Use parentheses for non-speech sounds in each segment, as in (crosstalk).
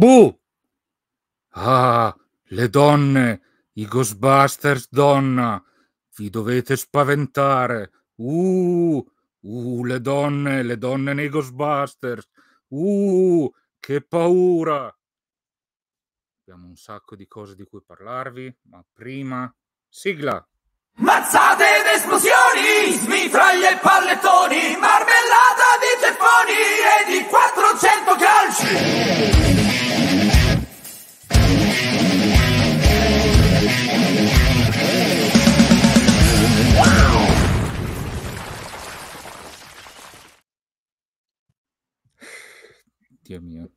Buh! Ah, le donne, i Ghostbusters donna, vi dovete spaventare. Uh, uh, le donne, le donne nei Ghostbusters. Uh, che paura! Abbiamo un sacco di cose di cui parlarvi, ma prima sigla. Mazzate ed esplosioni, smifraglie e pallettoni, marmellata di armonie di 400 calci. Dio mio.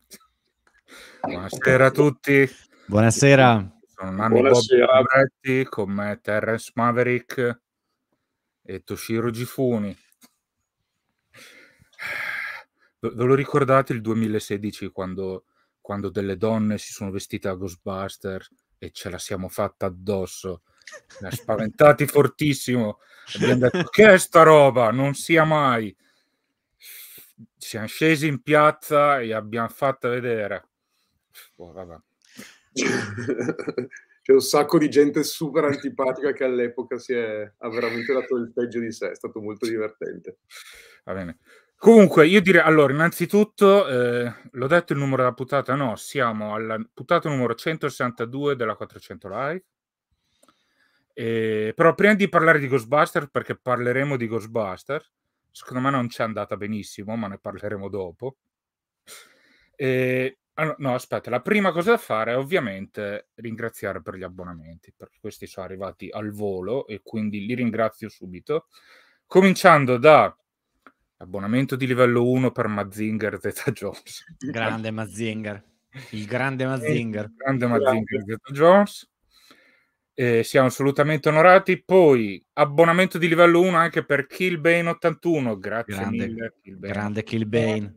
Buonasera a tutti. Buonasera. Sono Nanni Buonasera. Bob con me Terrence Maverick e Toshiro Gifuni. Ve lo ricordate il 2016 quando, quando delle donne si sono vestite a Ghostbuster e ce la siamo fatta addosso? ha spaventati fortissimo. Abbiamo detto: Che è sta roba? Non sia mai. Siamo scesi in piazza e abbiamo fatto vedere. Oh, C'è un sacco di gente super antipatica che all'epoca si è, ha veramente dato il peggio di sé. È stato molto divertente. Va bene. Comunque, io direi, allora, innanzitutto, eh, l'ho detto il numero della puntata? No, siamo alla puntata numero 162 della 400 Live. Eh, però prima di parlare di Ghostbuster, perché parleremo di Ghostbuster, secondo me non ci è andata benissimo, ma ne parleremo dopo. Eh, no, aspetta, la prima cosa da fare è ovviamente ringraziare per gli abbonamenti, perché questi sono arrivati al volo e quindi li ringrazio subito. Cominciando da Abbonamento di livello 1 per Mazinger Zeta Jones. Grande Mazinger. Il grande eh, Mazinger. Il grande Mazinger Zeta Jones. Eh, siamo assolutamente onorati. Poi abbonamento di livello 1 anche per Killbane 81. Grazie grande, mille. Killbane. Grande Killbane.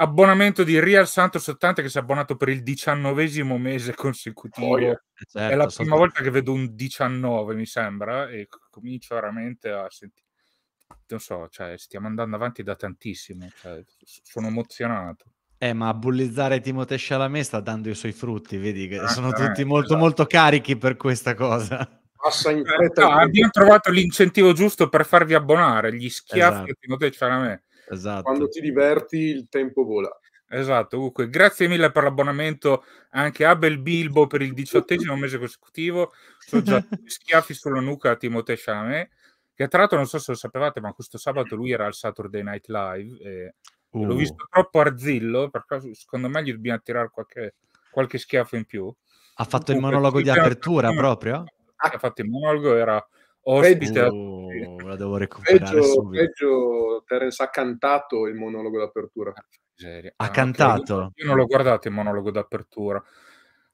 Abbonamento di Real Santos 80 che si è abbonato per il diciannovesimo mese consecutivo. Oh, eh, yeah. certo, è la prima volta che vedo un 19, mi sembra, e comincio veramente a sentire non so, cioè, stiamo andando avanti da tantissimo, cioè, sono emozionato. Eh, ma bullizzare Timoteo Chalamet sta dando i suoi frutti, vedi che ah, sono eh, tutti eh, molto esatto. molto carichi per questa cosa. Passa in eh, fretta. No, abbiamo trovato l'incentivo giusto per farvi abbonare, gli schiaffi esatto. Timoteo Timothée Chalamet. Esatto. Quando ti diverti il tempo vola. Esatto, comunque grazie mille per l'abbonamento anche a Abel Bilbo per il diciottesimo mese consecutivo. Sono già (laughs) schiaffi sulla nuca a Timoteo Chalamet che tra l'altro non so se lo sapevate, ma questo sabato lui era al Saturday Night Live. E uh. L'ho visto troppo arzillo, perché secondo me gli dobbiamo tirare qualche, qualche schiaffo in più. Ha fatto il monologo di apertura proprio? Ha fatto il monologo, era ospite. Uh, la devo recuperare peggio, subito. Peggio Terence ha cantato il monologo d'apertura. Ah, ha ah, cantato? Io non l'ho guardato il monologo d'apertura.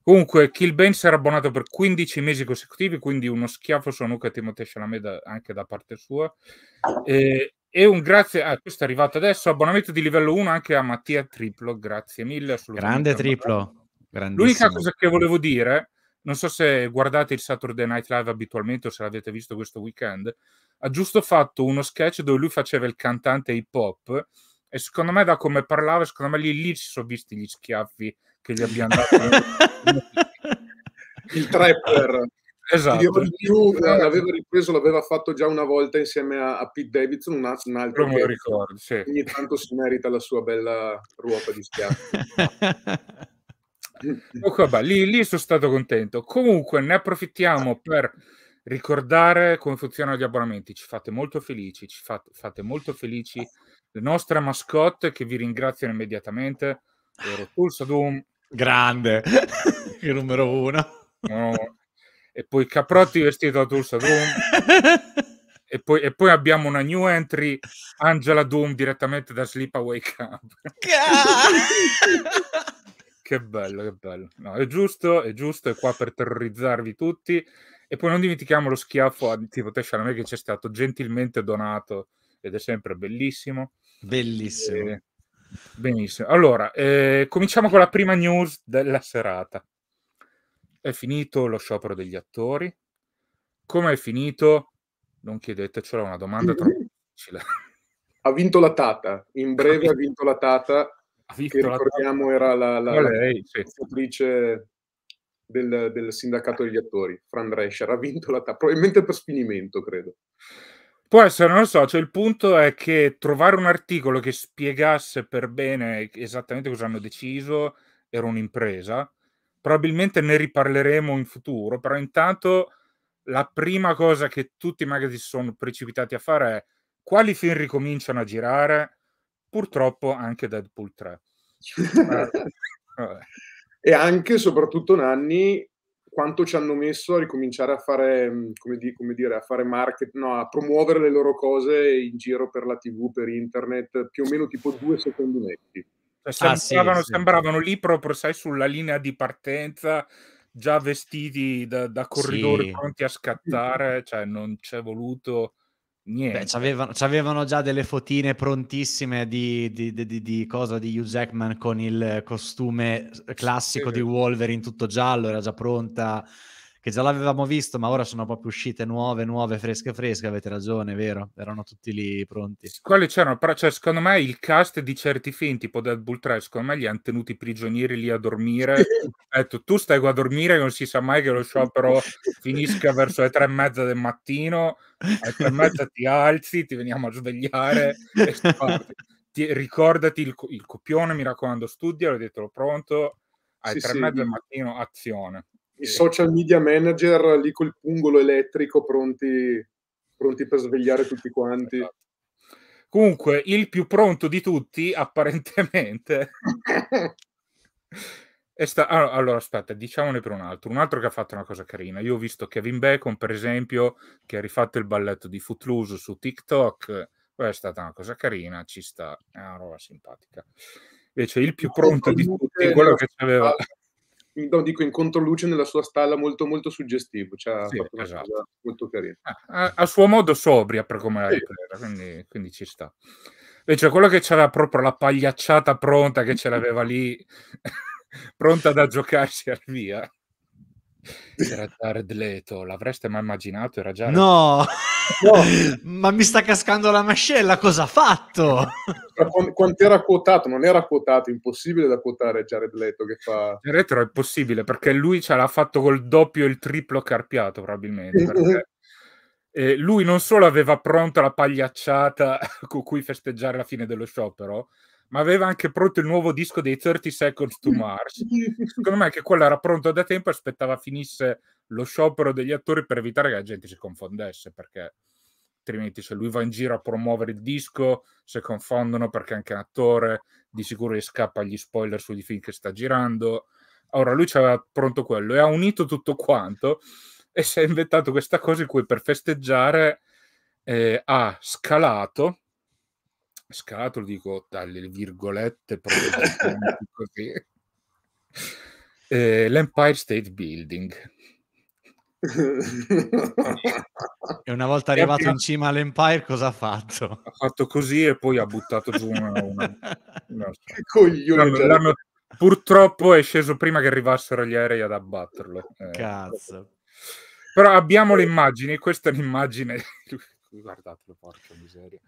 Comunque, Kilbane sarà abbonato per 15 mesi consecutivi, quindi uno schiaffo su nuca a Timothée Chalamet da, anche da parte sua. Eh, e un grazie, ah, questo è arrivato adesso, abbonamento di livello 1 anche a Mattia Triplo, grazie mille. Grande Triplo. L'unica cosa che volevo dire, non so se guardate il Saturday Night Live abitualmente o se l'avete visto questo weekend, ha giusto fatto uno sketch dove lui faceva il cantante hip hop e secondo me da come parlava, secondo me lì, lì si sono visti gli schiaffi che gli abbiamo dato (laughs) il trapper esatto. Più, eh, l'aveva ripreso, l'aveva fatto già una volta insieme a, a Pete Davidson, un, un altro non che ricordo, sì. ogni tanto si merita la sua bella ruota di schiaffo. (laughs) Comunque, vabbè, lì, lì, sono stato contento. Comunque ne approfittiamo per ricordare come funzionano gli abbonamenti. Ci fate molto felici, ci fate, fate molto felici le nostre mascotte che vi ringraziano immediatamente. Loro Pulsadum, Grande, il (laughs) numero uno. No. E poi Caprotti vestito da Tulsa Doom. e, poi, e, poi, abbiamo una new entry, Angela Doom direttamente da Sleep Wake Up. (laughs) che bello, che bello. No, è giusto, è giusto, è qua per terrorizzarvi tutti. E poi non dimentichiamo lo schiaffo a Timothée Chalamet che ci è stato gentilmente donato ed è sempre bellissimo. Bellissimo. E, Benissimo. Allora, eh, cominciamo con la prima news della serata. È finito lo sciopero degli attori. Come è finito? Non chiedetecelo, è una domanda mhm. troppo difficile. Ha vinto la Tata, in breve ha vinto la Tata, vinto che ricordiamo era la, la, lei, la sì. del, del, sindacato degli attori, Fran Drescher, ha vinto la Tata, probabilmente per spinimento, credo. Può essere, non lo so, cioè il punto è che trovare un articolo che spiegasse per bene esattamente cosa hanno deciso era un'impresa. Probabilmente ne riparleremo in futuro, però intanto la prima cosa che tutti i magazine sono precipitati a fare è quali film ricominciano a girare, purtroppo anche Deadpool 3. (laughs) Eh, e anche, e soprattutto, Nanni, quanto ci hanno messo a ricominciare a fare, mm, come, di, come dire, a fare market, no, a promuovere le loro cose in giro per la TV, per internet, più o meno tipo due secondi netti. Cioè, ah, sembravano, ah, sì, sembravano lì proprio, sai, sulla linea di partenza, già vestiti da, da corridori sì. pronti a scattare, cioè non c'è voluto Niente. c'avevano, avevano già delle fotine prontissime di, di, di, di, cosa di Hugh Jackman con il costume classico sì. di Wolverine tutto giallo, era già pronta che già l'avevamo visto, ma ora sono proprio uscite nuove, nuove, fresche, fresche. Avete ragione, vero? Erano tutti lì pronti. Quali c'erano, però cioè, secondo me il cast di certi film, tipo Deadpool 3, secondo me li hanno tenuti prigionieri lì a dormire. (laughs) detto, tu stai qua a dormire, non si sa mai che lo sciopero (laughs) finisca verso le tre e mezza del mattino. Alle tre e mezza ti alzi, ti veniamo a svegliare e ti, ricordati il, il copione, mi raccomando, studia, studialo, dietro pronto. Alle sì, tre e mezza del mattino, azione i social media manager lì col pungolo elettrico pronti, pronti per svegliare tutti quanti. Esatto. Comunque, il più pronto di tutti, (laughs) apparentemente. è (laughs) Sta- ah, allora, aspetta, diciamone per un altro. Un altro che ha fatto una cosa carina. Io ho visto Kevin Bacon, per esempio, che ha rifatto il balletto di Footloose su TikTok. Poi è stata una cosa carina, ci sta, è una roba simpatica. Invece il più pronto di tutti, quello che aveva (laughs) no, dico in controluce nella sua stalla molto, molto suggestivo. Cioè, sì, esatto. molto carina. Ah, a, a, suo modo sobria per come la sì. era, quindi, quindi ci sta. Invece quello che c'era proprio la pagliacciata pronta che ce l'aveva lì, (laughs) pronta da giocarsi al via. Era già Red Leto, l'avreste mai immaginato? Era già No! no! (laughs) ma mi sta cascando la mascella, cosa ha fatto? (laughs) Quanto era quotato? Non era quotato, impossibile da quotare Jared Leto che fa... Jared Leto è possibile perché lui ce l'ha fatto col doppio e il triplo carpiato probabilmente. (laughs) Perché... lui non solo aveva pronta la pagliacciata con cui festeggiare la fine dello sciopero, ma aveva anche pronto il nuovo disco dei 30 Seconds to Mars. Secondo me che quello era pronto da tempo aspettava finisse lo sciopero degli attori per evitare che la gente si confondesse, perché altrimenti se lui va in giro a promuovere il disco si confondono perché anche un attore di sicuro gli scappa gli spoiler sui film che sta girando. Ora lui c'aveva pronto quello e ha unito tutto quanto e si è inventato questa cosa in cui per festeggiare eh, ha scalato scatole, dico dalle virgolette (laughs) così. Eh, L'Empire State Building. e una volta arrivato in cima all'Empire, cosa ha fatto? Ha fatto così e poi ha buttato giù una. una, una... (laughs) Coglione, l'hanno... Cioè. Purtroppo è sceso prima che arrivassero gli aerei ad abbatterlo. Eh. Cazzo. Però abbiamo le immagini, questa è un'immagine. (laughs) Guardatelo, porca miseria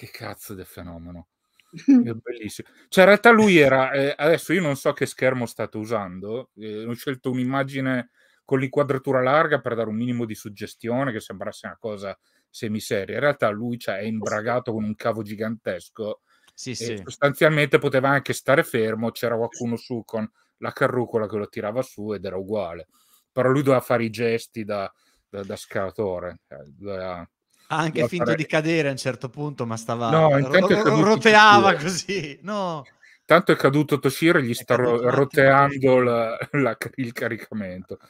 che cazzo del fenomeno. È bellissimo. Cioè, in realtà lui era. Eh, adesso io non so che schermo state usando. Eh, ho scelto un'immagine con l'inquadratura larga per dare un minimo di suggestione che sembrasse una cosa semiseria. In realtà lui cioè, è imbragato con un cavo gigantesco. Sì, sì. Sostanzialmente poteva anche stare fermo. C'era qualcuno su con la carrucola che lo tirava su ed era uguale. Però lui doveva fare i gesti da, da, da scavatore. Cioè, doveva ha anche finto farei. di cadere a un certo punto, ma stava no, ro- roteava così. No. Tanto è caduto Toshiro e gli è sta roteando la, la, il caricamento.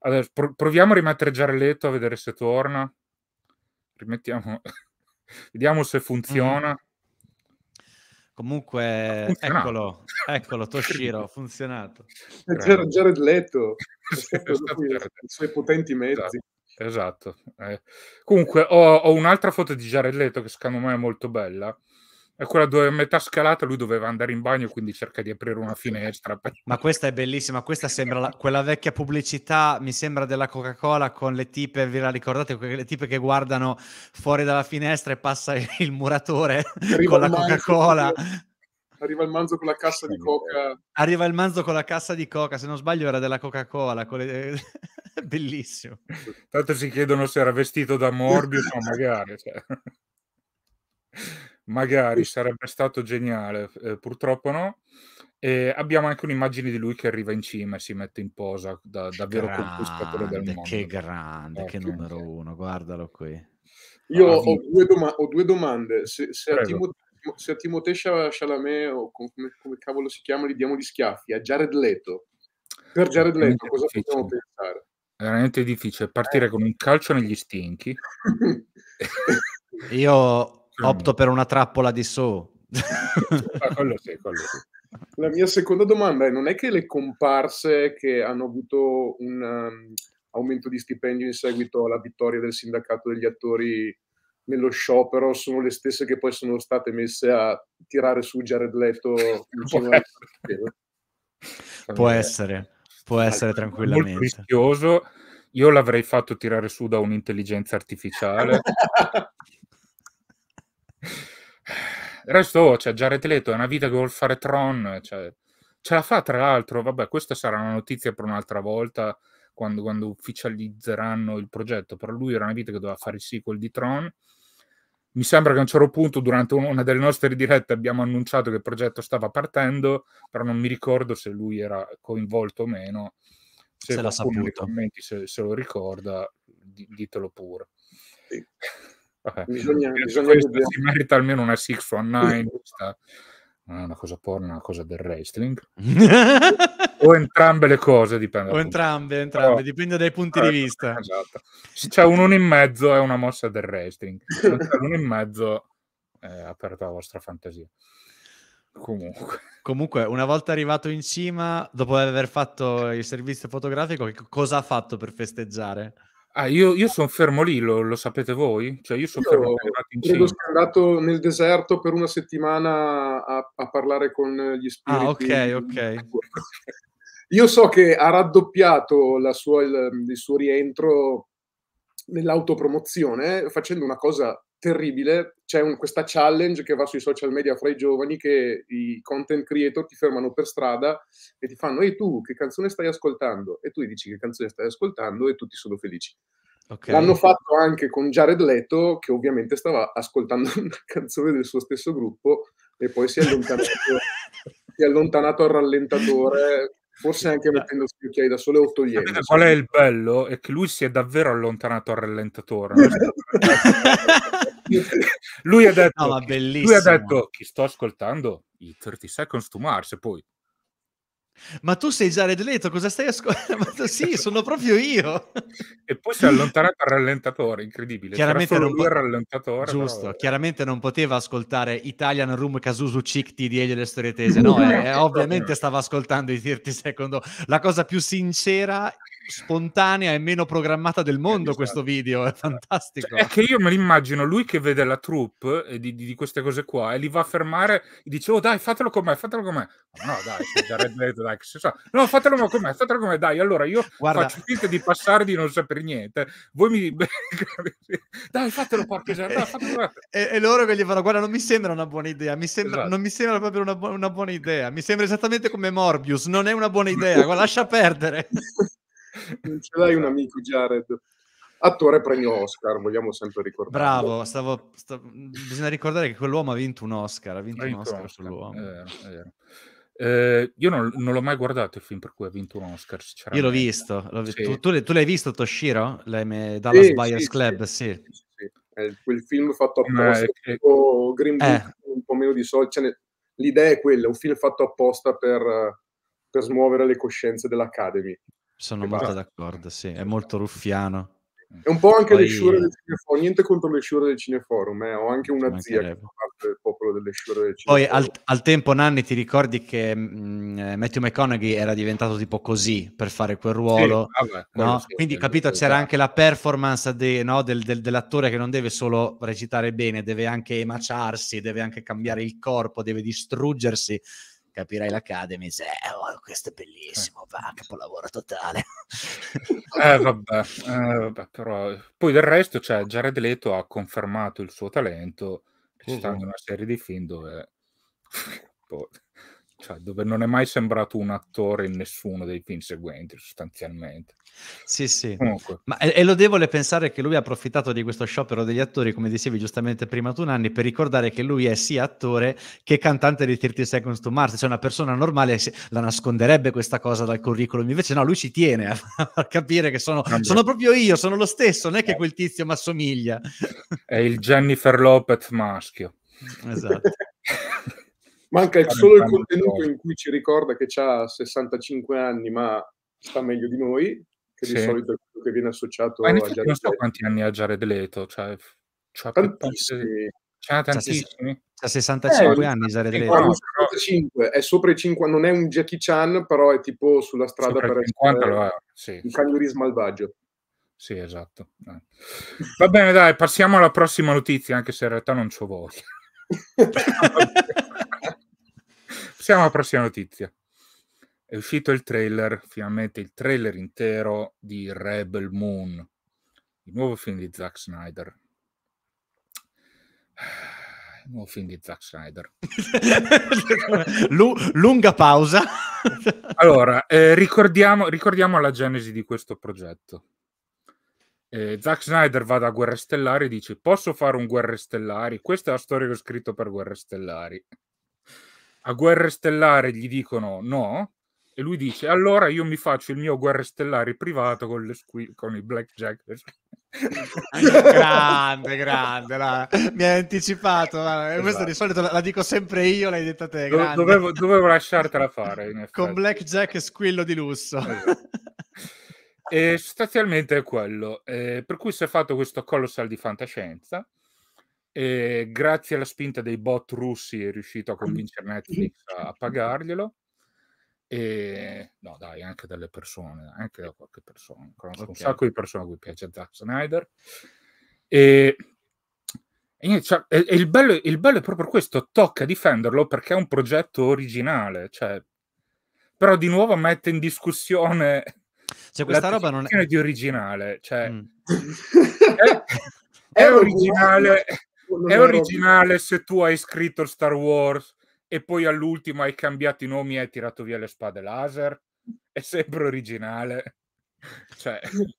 Allora, pro- proviamo a rimettere letto a vedere se torna. Rimettiamo, (laughs) vediamo se funziona. Mm. Comunque, eccolo, eccolo (laughs) Toshiro, ha funzionato. È Jared Leto, (laughs) è suoi potenti mezzi. Esatto. Esatto. Eh. Comunque ho, ho, un'altra foto di Jared Leto che secondo me è molto bella. È quella dove a metà scalata lui doveva andare in bagno, quindi cerca di aprire una finestra. Per... Ma questa è bellissima, questa sembra la, quella vecchia pubblicità, mi sembra, della Coca-Cola con le tipe, vi la ricordate? Quelle tipe che guardano fuori dalla finestra e passa il muratore Arriva con la Coca-Cola. Male Arriva il manzo con la cassa di coca. Arriva il manzo con la cassa di coca, se non sbaglio era della Coca-Cola. Le... Eh, (laughs) bellissimo. Tanto si chiedono se era vestito da Morbius, ma magari. Cioè. Magari sarebbe stato geniale, eh, purtroppo no. E abbiamo anche un'immagine di lui che arriva in cima e si mette in posa da, davvero grande, conquistatore del mondo. Che grande, eh, che numero uno, guardalo qui. Io ho due, doma- ho due, domande. Se, se a Timothy se a Timothée Chalamet o come, come, cavolo si chiama gli diamo gli schiaffi, a Jared Leto. Per Jared Leto cosa difficile. possiamo pensare? È veramente difficile partire eh. con un calcio negli stinchi. Io (laughs) opto per una trappola di su. ah, quello sì, quello sì. La mia seconda domanda è: non è che le comparse che hanno avuto un um, aumento di stipendio in seguito alla vittoria del sindacato degli attori nello sciopero sono le stesse che poi sono state messe a tirare su Jared Leto. (laughs) può, essere. può essere, tranquillamente. Molto rischioso. Io l'avrei fatto tirare su da un'intelligenza artificiale. Il (laughs) resto, cioè, Jared Leto è una vita che vuol fare Tron, cioè, ce la fa tra l'altro, vabbè, questa sarà una notizia per un'altra volta, quando, quando ufficializzeranno il progetto, però lui era una vita che doveva fare il sequel di Tron, mi sembra che a un certo punto durante una delle nostre dirette abbiamo annunciato che il progetto stava partendo, però non mi ricordo se lui era coinvolto o meno. Se, se l'ha saputo. Commenti, se, se, lo ricorda, ditelo pure. Sì. (laughs) Vabbè. Bisogna, bisogna questo si merita almeno una 619 questa, non è una cosa porno, è una cosa del wrestling. (laughs) o entrambe le cose, dipende. O entrambe, entrambe, Però, dipende dai punti eh, di esatto, vista. Esatto. Se c'è un uno in mezzo è una mossa del wrestling, se c'è uno in mezzo è aperta la vostra fantasia. Comunque. Comunque, una volta arrivato in cima, dopo aver fatto il servizio fotografico, cosa ha fatto per festeggiare? Ah, io, io sono fermo lì, lo, lo, sapete voi? Cioè, io sono io fermo Credo sia andato nel deserto per una settimana a, a parlare con gli ah, spiriti. Ah, ok, ok. (laughs) Io so che ha raddoppiato sua, il, il, suo rientro nell'autopromozione facendo una cosa terribile. C'è un, questa challenge che va sui social media fra i giovani che i content creator ti fermano per strada e ti fanno «Ehi tu, che canzone stai ascoltando?» E tu gli dici che canzone stai ascoltando e tutti sono felici. Okay. L'hanno fatto anche con Jared Leto, che ovviamente stava ascoltando (laughs) una canzone del suo stesso gruppo e poi si è allontanato, (laughs) si è allontanato al rallentatore forse anche mettendosi gli occhiali da sole o togliendo. Qual è il bello? È che lui si è davvero allontanato al rallentatore. (laughs) (laughs) lui, ha detto, no, lui ha detto chi sto ascoltando i 30 seconds to Mars e poi ma tu sei Jared Leto, cosa stai ascoltando? (laughs) sì, sono proprio io. e poi si è allontanato il rallentatore, incredibile. Chiaramente C'era non po- rallentatore. Giusto, però... Eh. chiaramente non poteva ascoltare Italian Room Casusu Chick TDE delle storie tese, eh, no? Eh, ovviamente stava ascoltando i Tirti secondo. La cosa più sincera spontanea e meno programmata del eh, mondo questo esatto. video, è cioè, fantastico. Cioè, è che io me l'immagino, lui che vede la troupe eh, di, di, di, queste cose qua e li va a fermare, gli dice oh dai fatelo con me, fatelo con me. No dai, già Red dai, che si No, fatelo con me, fatelo con me, dai. Allora io Guarda. faccio finta di passare di non sapere niente. Voi mi... (laughs) dai, fatelo porca dai, fatelo. E, e, loro che gli fanno, guarda, non mi sembra una buona idea, mi sembra, esatto. non mi sembra proprio una, una buona idea, mi sembra esattamente come Morbius, non è una buona idea, lascia perdere. (laughs) non ce l'hai un esatto. amico Jared attore premio Oscar, vogliamo sempre ricordare. Bravo, stavo, stavo, bisogna ricordare che quell'uomo ha vinto un Oscar, ha vinto, ha vinto un Oscar, Oscar sull'uomo. È vero, è vero. Eh, io non, non, l'ho mai guardato il film per cui ha vinto un Oscar. Io l'ho visto, l'ho visto. Sì. Tu, tu, tu, l'hai visto Toshiro? L'hai, Dallas sì, Buyers sì, Club, sì. È quel film fatto apposta, eh, tipo Green eh. Book, eh. un po' meno di soldi. Ne... L'idea è quella, un film fatto apposta per, per smuovere le coscienze dell'Academy. Sono esatto. molto va. d'accordo, sì, è molto ruffiano. È un po' anche Poi... le sciure del cineforum, niente contro le sciure del cineforum, eh. ho anche una zia che fa parte del popolo delle sciure del cineforum. Poi al, al tempo, Nanni, ti ricordi che mh, mm, eh, Matthew McConaughey era diventato tipo così per fare quel ruolo? Sì, vabbè, no? sì, Quindi, capito, c'era anche la performance de, no, del, del, dell'attore che non deve solo recitare bene, deve anche emaciarsi, deve anche cambiare il corpo, deve distruggersi capirai l'Academy, dice, eh, oh, questo è bellissimo, ecco. va, capolavoro totale. (laughs) eh, vabbè, eh, vabbè, però... Poi del resto, cioè, Jared Leto ha confermato il suo talento recitando uh-huh. una serie di film dove... (laughs) Boh, cioè, dove non è mai sembrato un attore in nessuno dei film seguenti, sostanzialmente. Sì, sì. Comunque. Ma è, è, lodevole pensare che lui ha approfittato di questo sciopero degli attori, come dicevi giustamente prima tu, Nanni, per ricordare che lui è sia attore che cantante di 30 Seconds to Mars. Cioè, una persona normale la nasconderebbe questa cosa dal curriculum, invece no, lui ci tiene a, a (laughs) capire che sono, sono, proprio io, sono lo stesso, non è che quel tizio mi assomiglia. È il Jennifer Lopez maschio. Esatto. (laughs) Manca il, solo il contenuto in cui ci ricorda che ha 65 anni, ma sta meglio di noi che sì. di solito è quello che viene associato Ma in Leto. non so quanti anni ha Jared Leto, cioè, cioè tantissimi. C'ha tantissimi. Ha 65 eh, anni Jared Leto. 65, è sopra i 50, non è un Jackie Chan, però è tipo sulla strada sopra per 50 essere lo è, sì. un cagnolino malvagio. Sì, esatto. Eh. Va bene, dai, passiamo alla prossima notizia, anche se in realtà non c'ho voglia. (laughs) passiamo alla prossima notizia è uscito il trailer, finalmente il trailer intero di Rebel Moon, il nuovo film di Zack Snyder. Ah, il nuovo film di Zack Snyder. (laughs) lunga pausa. (laughs) allora, eh, ricordiamo, ricordiamo, la genesi di questo progetto. Eh, Zack Snyder va da Guerre Stellari e dice posso fare un Guerre Stellari? Questa è la storia che ho scritto per Guerre Stellari. A Guerre Stellari gli dicono no, e lui dice, allora io mi faccio il mio guerre guerrestellare privato con, le squi- con i blackjack. (laughs) Ah, grande, (laughs) grande, la... mi hai anticipato. Esatto. Questa di solito la, la, dico sempre io, l'hai detta te. Do- dovevo, dovevo, (laughs) lasciartela fare. con blackjack e squillo di lusso. Esatto. e sostanzialmente è quello. Eh, per cui si è fatto questo colossal di fantascienza. E grazie alla spinta dei bot russi è riuscito a convincere Netflix a pagarglielo e, no, dai, anche dalle persone, anche da qualche persona. Conosco okay. un sacco di persone a cui piace Zack Snyder. E, e, cioè, e, e il, bello, il, bello, è proprio questo: tocca difenderlo perché è un progetto originale, cioè, però di nuovo mette in discussione. Cioè, questa roba non è di originale, cioè, mm. è, è (laughs) originale. è originale se tu hai scritto Star Wars e poi all'ultimo hai cambiato i nomi e hai tirato via le spade laser. È sempre originale. (laughs)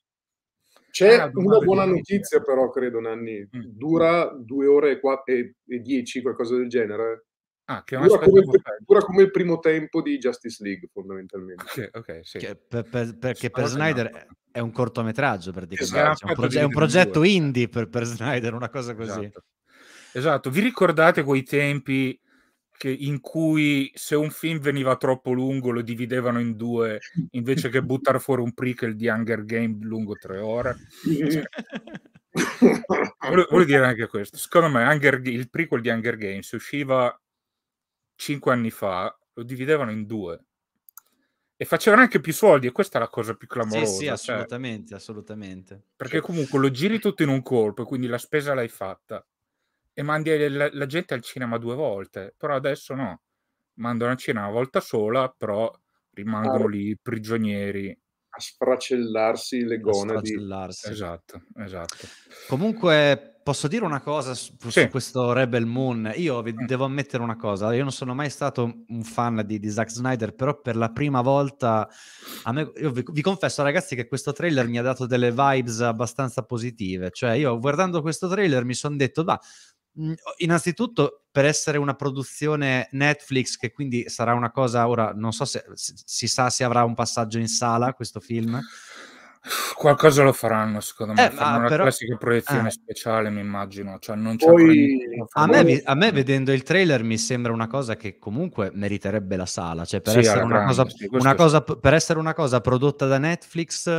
Cioè, C'è una, una buona notizia, però, credo, Nanni. Mm. Dura due ore e, quatt- e, e, dieci, qualcosa del genere. Ah, che dura, come, dura come il primo tempo di Justice League, fondamentalmente. Okay, okay, sì. che, per, per, perché per Snyder è un cortometraggio, praticamente. Esatto. È un, proge- è un progetto indie per, per, Snyder, una cosa così. Esatto. esatto. Vi ricordate quei tempi che, in cui se un film veniva troppo lungo lo dividevano in due invece che buttare fuori un prequel di Hunger Games lungo tre ore. Cioè, voglio, dire anche questo. Secondo me Hunger, il prequel di Hunger Games usciva cinque anni fa, lo dividevano in due e facevano anche più soldi e questa è la cosa più clamorosa. Sì, sì cioè assolutamente, cioè. assolutamente. Perché comunque lo giri tutto in un colpo, e quindi la spesa l'hai fatta e mandi la, la gente al cinema due volte, però adesso no, mandano al cinema una volta sola, però rimangono ah, lì prigionieri. A sfracellarsi le gonadi. Esatto, esatto. Comunque posso dire una cosa su, sì. su, questo Rebel Moon? Io vi mm. devo ammettere una cosa, io non sono mai stato un fan di, di Zack Snyder, però per la prima volta, me, vi, vi, confesso ragazzi che questo trailer mi ha dato delle vibes abbastanza positive, cioè io guardando questo trailer mi sono detto, va, Mhmm, innanzitutto, per essere una produzione Netflix, che quindi sarà una cosa, ora non so se si sa se avrà un passaggio in sala questo film. Qualcosa lo faranno, secondo me. Eh, faranno ah, una però... classica proiezione ah. speciale, mi immagino. Cioè, Poi... a, me, a, me, vedendo il trailer, mi sembra una cosa che comunque meriterebbe la sala. Cioè, per, sì, essere, una grande, cosa, sì, una cosa, per essere una cosa prodotta da Netflix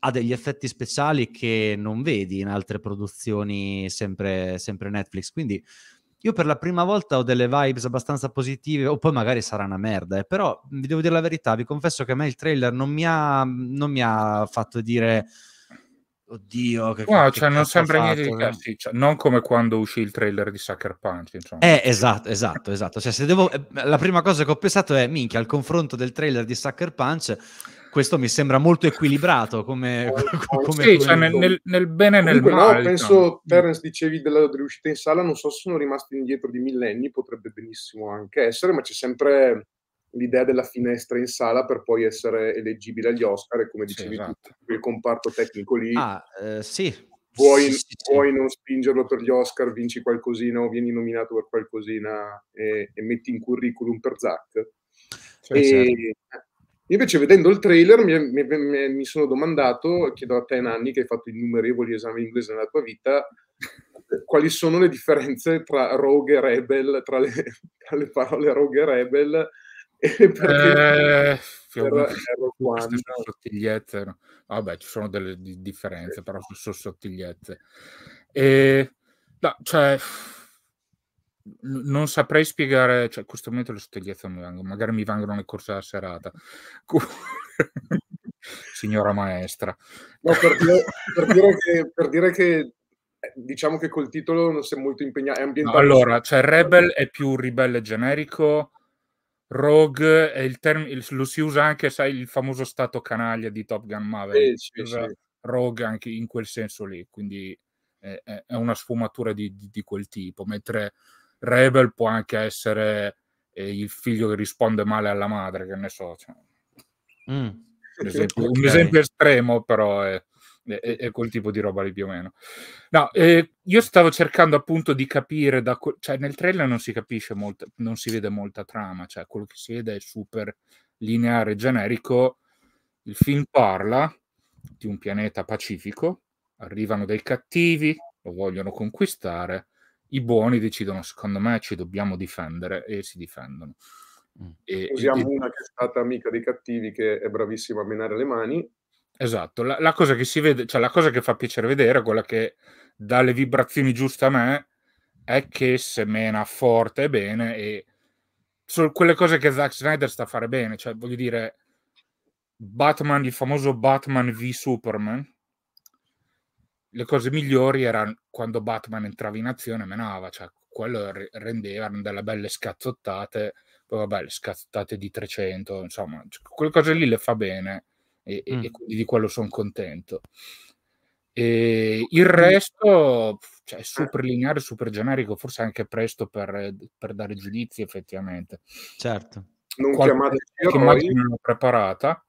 ha degli effetti speciali che non vedi in altre produzioni sempre, sempre Netflix. Quindi io per la prima volta ho delle vibes abbastanza positive, o poi magari sarà una merda, eh, però mhmm, vi devo dire la verità, vi confesso che a me il trailer non mi ha, mhmm, non mi ha fatto dire... Oddio, che wow, che cioè, non sembra fatto, niente di no? cazzo, cioè, non come quando uscì il trailer di Sucker Punch. Insomma. Eh, esatto, esatto, esatto. Cioè, devo, ehm, la prima cosa che ho pensato è: minchia, al confronto del trailer di Sucker Punch, questo mi sembra molto equilibrato come... (laughs) (laughs) come, sì, cioè, come cioè nel, nel, bene e nel male. No, penso, Terence, dicevi della, dell'uscita in sala, non so se sono rimasti indietro di millenni, potrebbe benissimo anche essere, ma c'è sempre l'idea della finestra in sala per poi essere eleggibile agli Oscar e come dicevi sì, esatto. tu, il comparto tecnico lì... Ah, eh, sì. Vuoi, sì, vuoi sì. non spingerlo per gli Oscar, vinci qualcosina o vieni nominato per qualcosina e, e metti in curriculum per Zach. Cioè, certo. e, certo Invece vedendo il trailer mi, mi, mi, sono domandato, chiedo a te Nanni che hai fatto innumerevoli esami in inglese nella tua vita, quali sono le differenze tra Rogue e Rebel, tra le, (laughs) tra le parole Rogue e Rebel e perché... Eh... Queste sono vabbè, ci sono delle differenze, però sono sottigliezze. E, no, cioè, non saprei spiegare, cioè, a questo momento le sottigliezze mi vengono, magari mi vengono nel corso della serata. (laughs) Signora maestra. No, per, dire, per, dire che, per, dire, che, eh, diciamo che col titolo non si è molto impegnato. È no, allora, cioè Rebel è più ribelle generico, Rogue è il termine, lo si usa anche, sai, il famoso stato canaglia di Top Gun Maverick. Sì, sì, sì. Rogue anche in quel senso lì, quindi è, è una sfumatura di, di, di quel tipo, mentre Rebel può anche essere eh, il figlio che risponde male alla madre, che ne so. Cioè. Mm. Un, esempio, okay. un, esempio, estremo, però è, è, è, quel tipo di roba lì più o meno. No, eh, io stavo cercando appunto di capire, da que- cioè nel trailer non si capisce molto, non si vede molta trama, cioè quello che si vede è super lineare, generico. Il film parla di un pianeta pacifico, arrivano dei cattivi, lo vogliono conquistare i buoni decidono, secondo me ci dobbiamo difendere e si difendono. Mm. E, Usiamo e... una che è stata amica dei cattivi, che è bravissima a menare le mani. Esatto, la, la, cosa che si vede, cioè la cosa che fa piacere vedere, quella che dà le vibrazioni giuste a me, è che se mena forte e bene e sono quelle cose che Zack Snyder sta a fare bene, cioè voglio dire, Batman, il famoso Batman v Superman, le cose migliori erano quando Batman entrava in azione e menava, cioè quello rendeva delle belle scazzottate, poi vabbè le scazzottate di 300, insomma, quelle cose lì le fa bene e, mm. e quindi di quello sono contento. E il resto cioè, è super lineare, super generico, forse anche presto per, per dare giudizi effettivamente. Certo. Non Qualche chiamate che l'ho preparata.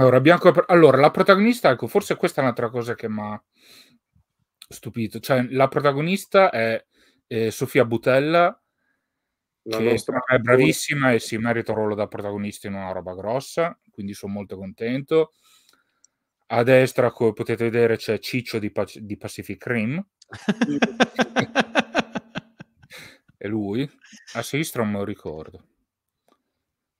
Allora, Bianco... allora la protagonista, ecco, forse questa è un'altra cosa che mi ha stupito. Cioè, la protagonista è eh, Sofia Butella, la che è bravissima e si merita un ruolo da protagonista in una roba grossa, quindi sono molto contento. A destra, come potete vedere, c'è Ciccio di, Pac- di Pacific Rim. (laughs) è lui. A sinistra non me lo ricordo.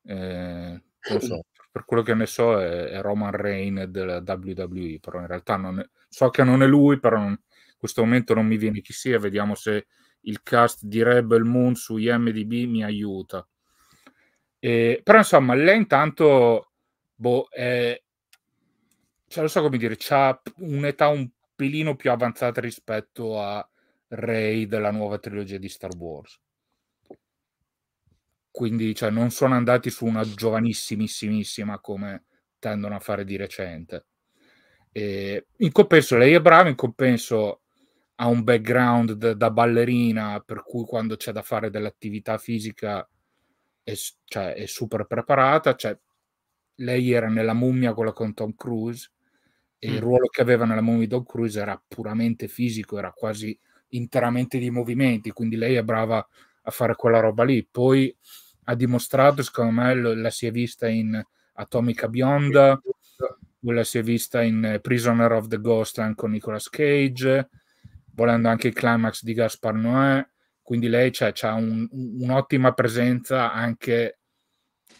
Eh, non so per quello che ne so è, è Roman Reign della WWE, però in realtà non è, so che non è lui, però non, in questo momento non mi viene chi sia, vediamo se il cast di Rebel Moon su IMDB mi aiuta. Eh, però insomma, lei intanto, boh, è, cioè, lo so come dire, ha un'età un pelino più avanzata rispetto a Rey della nuova trilogia di Star Wars quindi cioè, non sono andati su una giovanissimissimissima come tendono a fare di recente. E in compenso lei è brava, in compenso ha un background da, da ballerina, per cui quando c'è da fare dell'attività fisica è, cioè, è super preparata. Cioè, lei era nella mummia quella con Tom Cruise e mm. il ruolo che aveva nella mummia di Tom Cruise era puramente fisico, era quasi interamente di movimenti, quindi lei è brava a fare quella roba lì. Poi ha dimostrato, secondo me, lo, la si è vista in Atomica Bionda, la si è vista in eh, Prisoner of the Ghost con Nicolas Cage, volendo anche il climax di Gaspar Noè, quindi lei cioè, ha un, un'ottima presenza anche,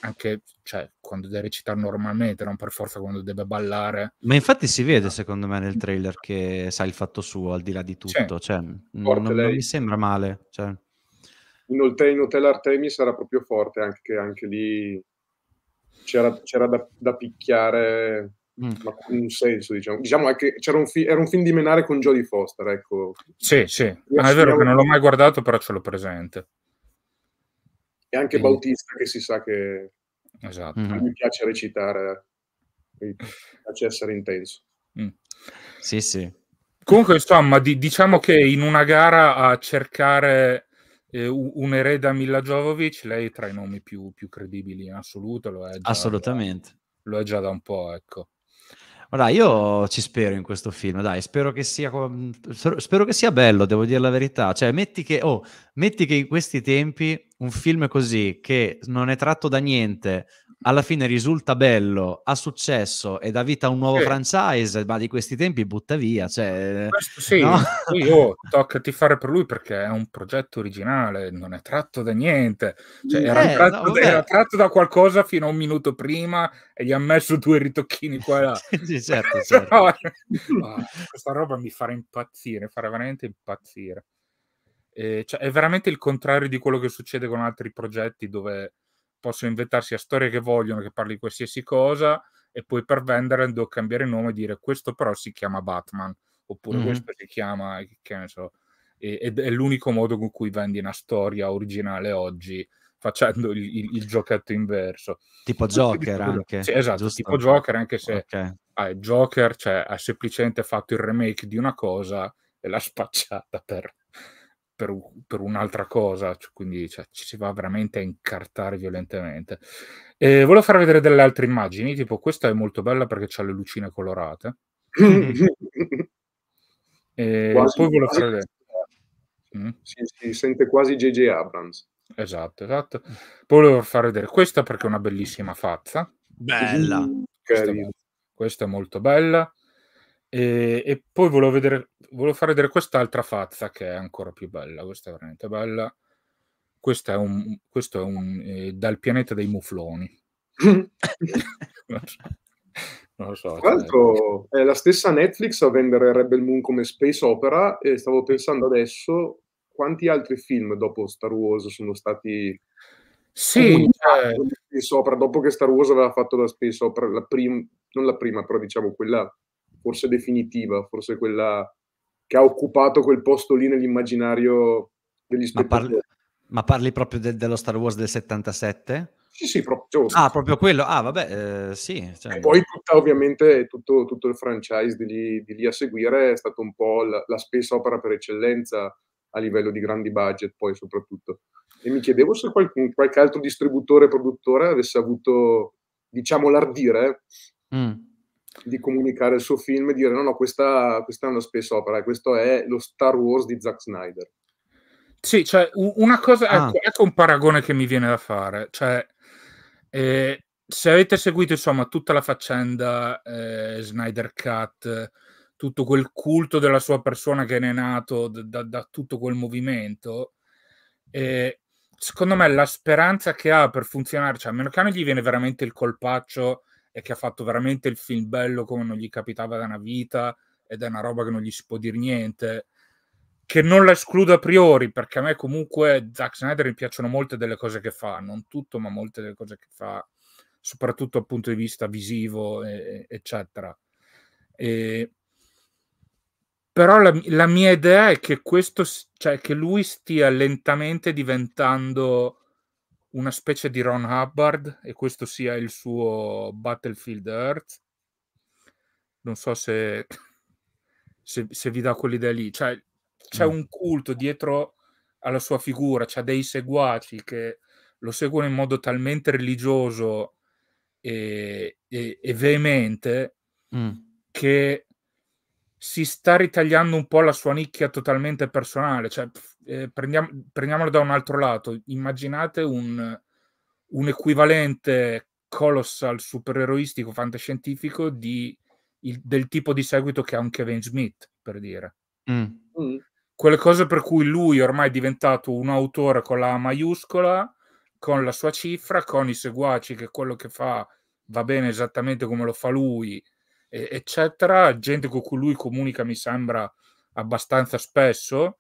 anche cioè, quando deve recitare normalmente, non per forza quando deve ballare. Ma infatti si vede secondo me nel trailer che sa il fatto suo al di là di tutto, cioè, non, non, mi sembra male. Cioè in hotel, in hotel Artemis era proprio forte, anche, anche lì c'era, c'era da, da, picchiare, mm. ma con un senso, diciamo. Diciamo che un fi- era un film di Menare con Jodie Foster, ecco. Sì, sì, ah, è vero che non l'ho mai guardato, però ce l'ho presente. E anche mm. Bautista, che si sa che esatto. Mm. mi piace recitare, mi piace essere intenso. Mm. Sì, sì. Comunque, insomma, di- diciamo che in una gara a cercare eh, un erede a Mila Jovovic, lei è tra i nomi più, più credibili in assoluto, lo è già, Assolutamente. lo è già da un po', ecco. Allora, io ci spero in questo film, dai, spero che sia, spero che sia bello, devo dire la verità. Cioè, metti che, oh, metti che in questi tempi un film così, che non è tratto da niente, alla fine risulta bello, ha successo e dà vita a un nuovo sì. franchise, ma di questi tempi butta via. Cioè, Questo sì, no? sì oh, toccati fare per lui perché è un progetto originale, non è tratto da niente. Cioè, eh, era, tratto, no, era, tratto, da qualcosa fino a un minuto prima e gli ha messo due ritocchini qua e là. (laughs) sì, certo, (laughs) certo. No, questa roba mi farà impazzire, mi farà veramente impazzire. E, cioè, è veramente il contrario di quello che succede con altri progetti dove possono inventarsi la storia che vogliono, che parli di qualsiasi cosa, e poi per vendere devo cambiare nome e dire questo però si chiama Batman, oppure mm-hmm. questo si chiama, che ne so, ed è l'unico modo con cui vendi una storia originale oggi facendo il, il, il giochetto inverso tipo Joker anche sì, esatto Giusto. tipo Joker anche se okay. ah, Joker cioè, ha semplicemente fatto il remake di una cosa e l'ha (laughs) spacciata per per, per un'altra cosa, cioè, quindi cioè, ci si va veramente a incartare violentemente. Eh, volevo far vedere delle altre immagini, tipo questa è molto bella perché ha le lucine colorate. (laughs) e quasi, poi volevo far vedere... Mm? Si, si sente quasi JJ Abrams. Esatto, esatto. Poi volevo far vedere questa perché è una bellissima fazza. Bella. Mm, questa, questa è molto bella. E, e poi volevo, vedere, volevo far vedere quest'altra fazza che è ancora più bella. Questa è veramente bella. Questo è un, questo è un eh, dal pianeta dei mufloni. (laughs) non, lo so. Tra cioè l'altro, è la stessa Netflix a vendere Rebel Moon come space opera. E stavo pensando adesso quanti altri film dopo Star Wars sono stati sì, cioè... Space dopo che Star Wars aveva fatto la Space Opera, la prim- non la prima, però diciamo quella forse definitiva, forse quella che ha occupato quel posto lì nell'immaginario degli spettatori. Ma parli, ma parli proprio de- dello Star Wars del 77? Sì, sì, proprio. Cioè, ah, proprio quello. Ah, vabbè, eh, sì. Cioè... E poi tutta, ovviamente tutto, tutto, il franchise di lì, di lì, a seguire è stato un po' la, la spessa opera per eccellenza a livello di grandi budget, poi soprattutto. E mi chiedevo se qualcun, qualche altro distributore produttore avesse avuto, diciamo, l'ardire mm di comunicare il suo film e dire no, no, questa, questa è una space opera, questo è lo Star Wars di Zack Snyder. Sì, cioè una cosa, ah. ecco, ecco, un paragone che mi viene da fare, cioè eh, se avete seguito insomma tutta la faccenda eh, Snyder Cut, tutto quel culto della sua persona che ne è nato da, da, da tutto quel movimento, eh, secondo me la speranza che ha per funzionare, cioè a meno che non gli viene veramente il colpaccio e che ha fatto veramente il film bello come non gli capitava da una vita ed è una roba che non gli si può dire niente che non la escludo a priori perché a me comunque Zack Snyder mi piacciono molte delle cose che fa non tutto ma molte delle cose che fa soprattutto dal punto di vista visivo e, eccetera e... però la, la, mia idea è che questo cioè che lui stia lentamente diventando una specie di Ron Hubbard e questo sia il suo Battlefield Earth. Non so se, se, se vi dà quell'idea lì. Cioè, c'è mm. un culto dietro alla sua figura, c'ha dei seguaci che lo seguono in modo talmente religioso e, e, e veemente mm. che si sta ritagliando un po' la sua nicchia totalmente personale. Cioè, pff, eh, prendiamo, prendiamolo da un altro lato, immaginate un, un equivalente colossal supereroistico fantascientifico di, il, del tipo di seguito che ha un Kevin Smith, per dire. Mm. Mm. Quelle cose per cui lui ormai è diventato un autore con la A maiuscola, con la sua cifra, con i seguaci che quello che fa va bene esattamente come lo fa lui, eccetera. Gente con cui lui comunica, mi sembra, abbastanza spesso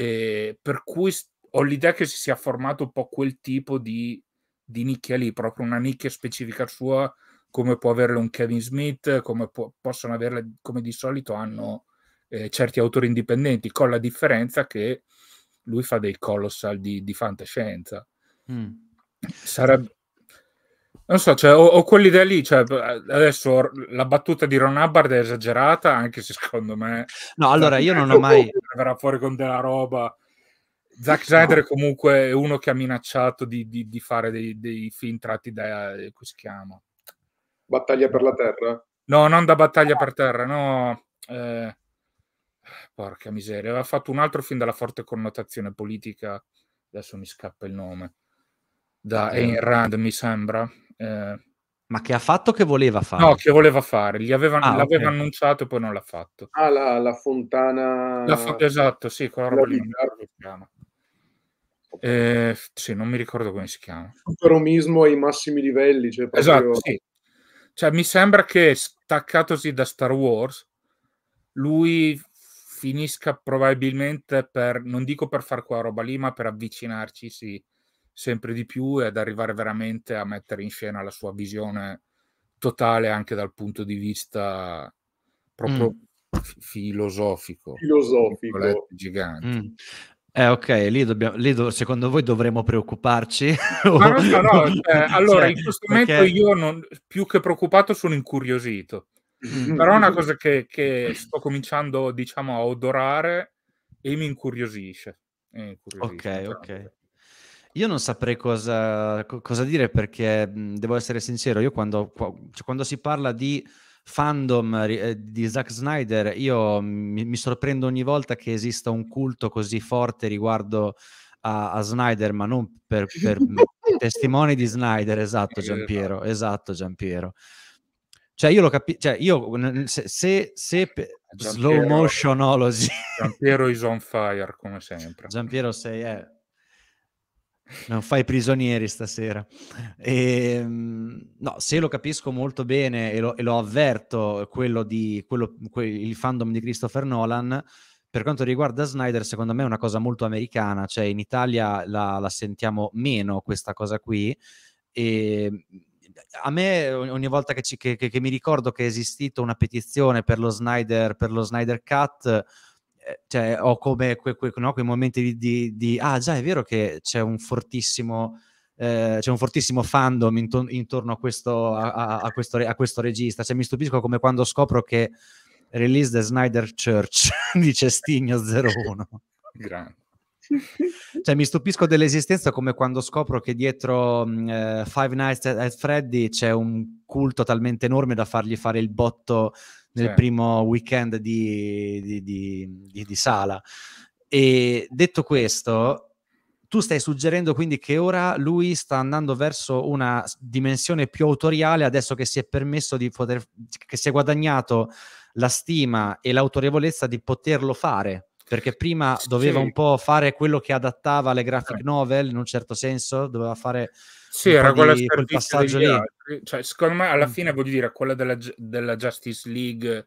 eh, per cui ho l'idea che si sia formato un po' quel tipo di, di nicchia lì, proprio una nicchia specifica sua, come può averle un Kevin Smith, come può, possono averle, come di solito hanno eh, certi autori indipendenti, con la differenza che lui fa dei colossal di, di fantascienza. Mm. Sarebbe, non so, cioè, ho, ho quell'idea lì, cioè, adesso la battuta di Ron Hubbard è esagerata, anche se secondo me... No, cioè, allora io non ho mai... Verrà fuori con della roba. Zack Snyder no. comunque è uno che ha minacciato di, di, di fare dei, dei, film tratti da... Eh, come si chiama? Battaglia per la Terra? No, non da Battaglia per Terra, no. Eh, porca miseria, aveva fatto un altro film dalla forte connotazione politica, adesso mi scappa il nome, da eh. Ayn Rand mi sembra ma che ha fatto che voleva fare? No, che voleva fare, Gli aveva, ah, l'aveva okay. annunciato e poi non l'ha fatto. Ah, la, la fontana. La fo- esatto, sì, quella roba lì. Eh, sì, non mi ricordo come si chiama. Superomismo ai massimi livelli. Cioè proprio... Esatto, sì. Cioè, mi sembra che staccatosi da Star Wars, lui finisca probabilmente per, non dico per fare quella roba lì, ma per avvicinarci sì, sempre di più e ad arrivare veramente a mettere in scena la sua visione totale anche dal punto di vista proprio mm. filosofico. Filosofico. Gigante. Mm. Eh, ok, lì, dobbiamo, lì do, secondo voi dovremmo preoccuparci? o... no, no, (laughs) cioè, allora cioè, in questo perché... momento io non, più che preoccupato sono incuriosito. Mm. Però è una cosa che, che sto cominciando diciamo a odorare e mi incuriosisce. Mi incuriosisce ok, ok. Io non saprei cosa, cosa dire perché mhmm, devo essere sincero, io quando, cioè, quando si parla di fandom eh, di Zack Snyder, io mi, mi, sorprendo ogni volta che esista un culto così forte riguardo a, a Snyder, ma non per, per (laughs) testimoni di Snyder, esatto Giampiero, esatto Giampiero. Esatto, cioè io lo capisco, cioè io se, se, se pe- slow motionology... Giampiero is on fire come sempre. Giampiero sei... Eh non fai prigionieri stasera. E, ehm, no, se lo capisco molto bene e lo, e lo avverto, quello di, quello, que- il fandom di Christopher Nolan, per quanto riguarda Snyder, secondo me è una cosa molto americana, cioè in Italia la, la sentiamo meno questa cosa qui. E ehm, a me ogni volta che, ci, che, che, che mi ricordo che è esistita una petizione per lo Snyder, per lo Snyder Cut, eh, cioè, ho come que, que, no, quei momenti di, di, di, ah già è vero che c'è un fortissimo, eh, c'è un fortissimo fandom intorno a questo, a, a, questo, a questo regista, cioè mi stupisco come quando scopro che release the Snyder Church (laughs) di Cestigno 01. Grande. Cioè, mi stupisco dell'esistenza come quando scopro che dietro mm, eh, Five Nights at, at Freddy c'è un culto talmente enorme da fargli fare il botto nel sì. primo weekend di, di, di, di, Sala. E detto questo, tu stai suggerendo quindi che ora lui sta andando verso una dimensione più autoriale adesso che si è permesso di poter, che si è guadagnato la stima e l'autorevolezza di poterlo fare. Perché prima doveva sì. un po' fare quello che adattava le graphic eh. novel in un certo senso, doveva fare sì, era quella di, quel passaggio lì. Cioè, secondo me, alla mm. fine, voglio dire, quella della, della Justice League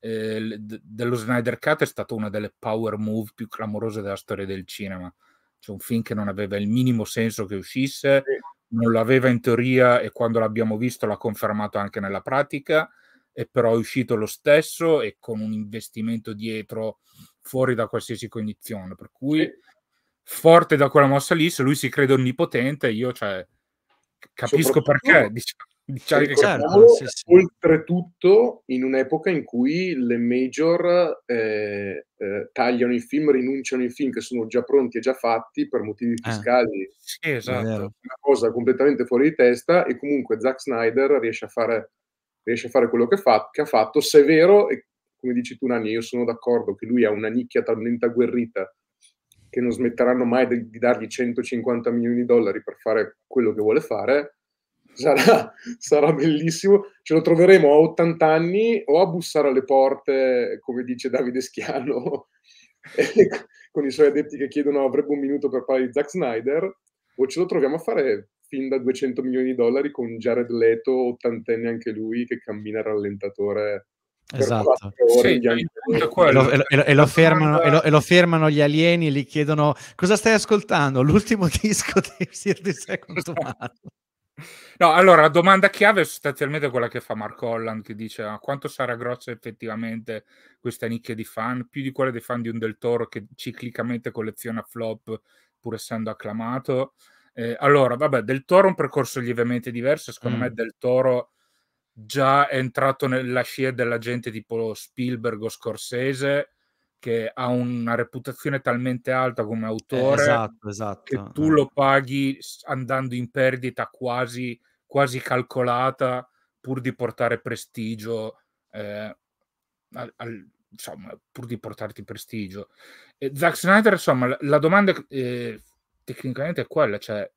eh, dello Snyder Cut è stata una delle power move più clamorose della storia del cinema. C'è cioè, un film che non aveva il minimo senso che uscisse, sì. non l'aveva in teoria e quando l'abbiamo visto l'ha confermato anche nella pratica, e però è uscito lo stesso e con un investimento dietro fuori da qualsiasi cognizione. Per cui, forte da quella mossa lì, se lui si crede onnipotente, io cioè Capisco perché. Diciamo, diciamo che certo, sì, sì. Oltretutto in un'epoca in cui le major eh, eh, tagliano i film, rinunciano ai film che sono già pronti e già fatti per motivi eh. fiscali. Eh, sì, esatto. È una cosa completamente fuori di testa e comunque Zack Snyder riesce a fare, riesce a fare quello che, fa, che ha fatto, se è vero, e come dici tu Nani, io sono d'accordo che lui ha una nicchia talmente agguerrita che non smetteranno mai di, di dargli 150 milioni di dollari per fare quello che vuole fare, sarà, (laughs) sarà, bellissimo. Ce lo troveremo a 80 anni o a bussare alle porte, come dice Davide Schiano, (laughs) con i suoi addetti che chiedono ah, avrebbe un minuto per parlare di Zack Snyder, o ce lo troviamo a fare fin da 200 milioni di dollari con Jared Leto, ottantenne anche lui, che cammina rallentatore Esatto. Sì, e, lo, e, lo, e, lo fermano, e, lo, fermano gli alieni e gli chiedono cosa stai ascoltando? L'ultimo (laughs) disco di Sir di Second Man. (laughs) No, allora la domanda chiave è sostanzialmente quella che fa Mark Holland che dice ah, quanto sarà grossa effettivamente questa nicchia di fan, più di quella dei fan di un Del Toro che ciclicamente colleziona flop pur essendo acclamato. Eh, allora, vabbè, Del Toro è un percorso lievemente diverso, secondo mm. me Del Toro già entrato nella scia della gente tipo Spielberg o Scorsese che ha una reputazione talmente alta come autore eh, esatto, esatto, che tu eh. lo paghi andando in perdita quasi, quasi calcolata pur di portare prestigio eh, al, al, insomma pur di portarti prestigio e Zack Snyder insomma la, la domanda eh, tecnicamente è quella cioè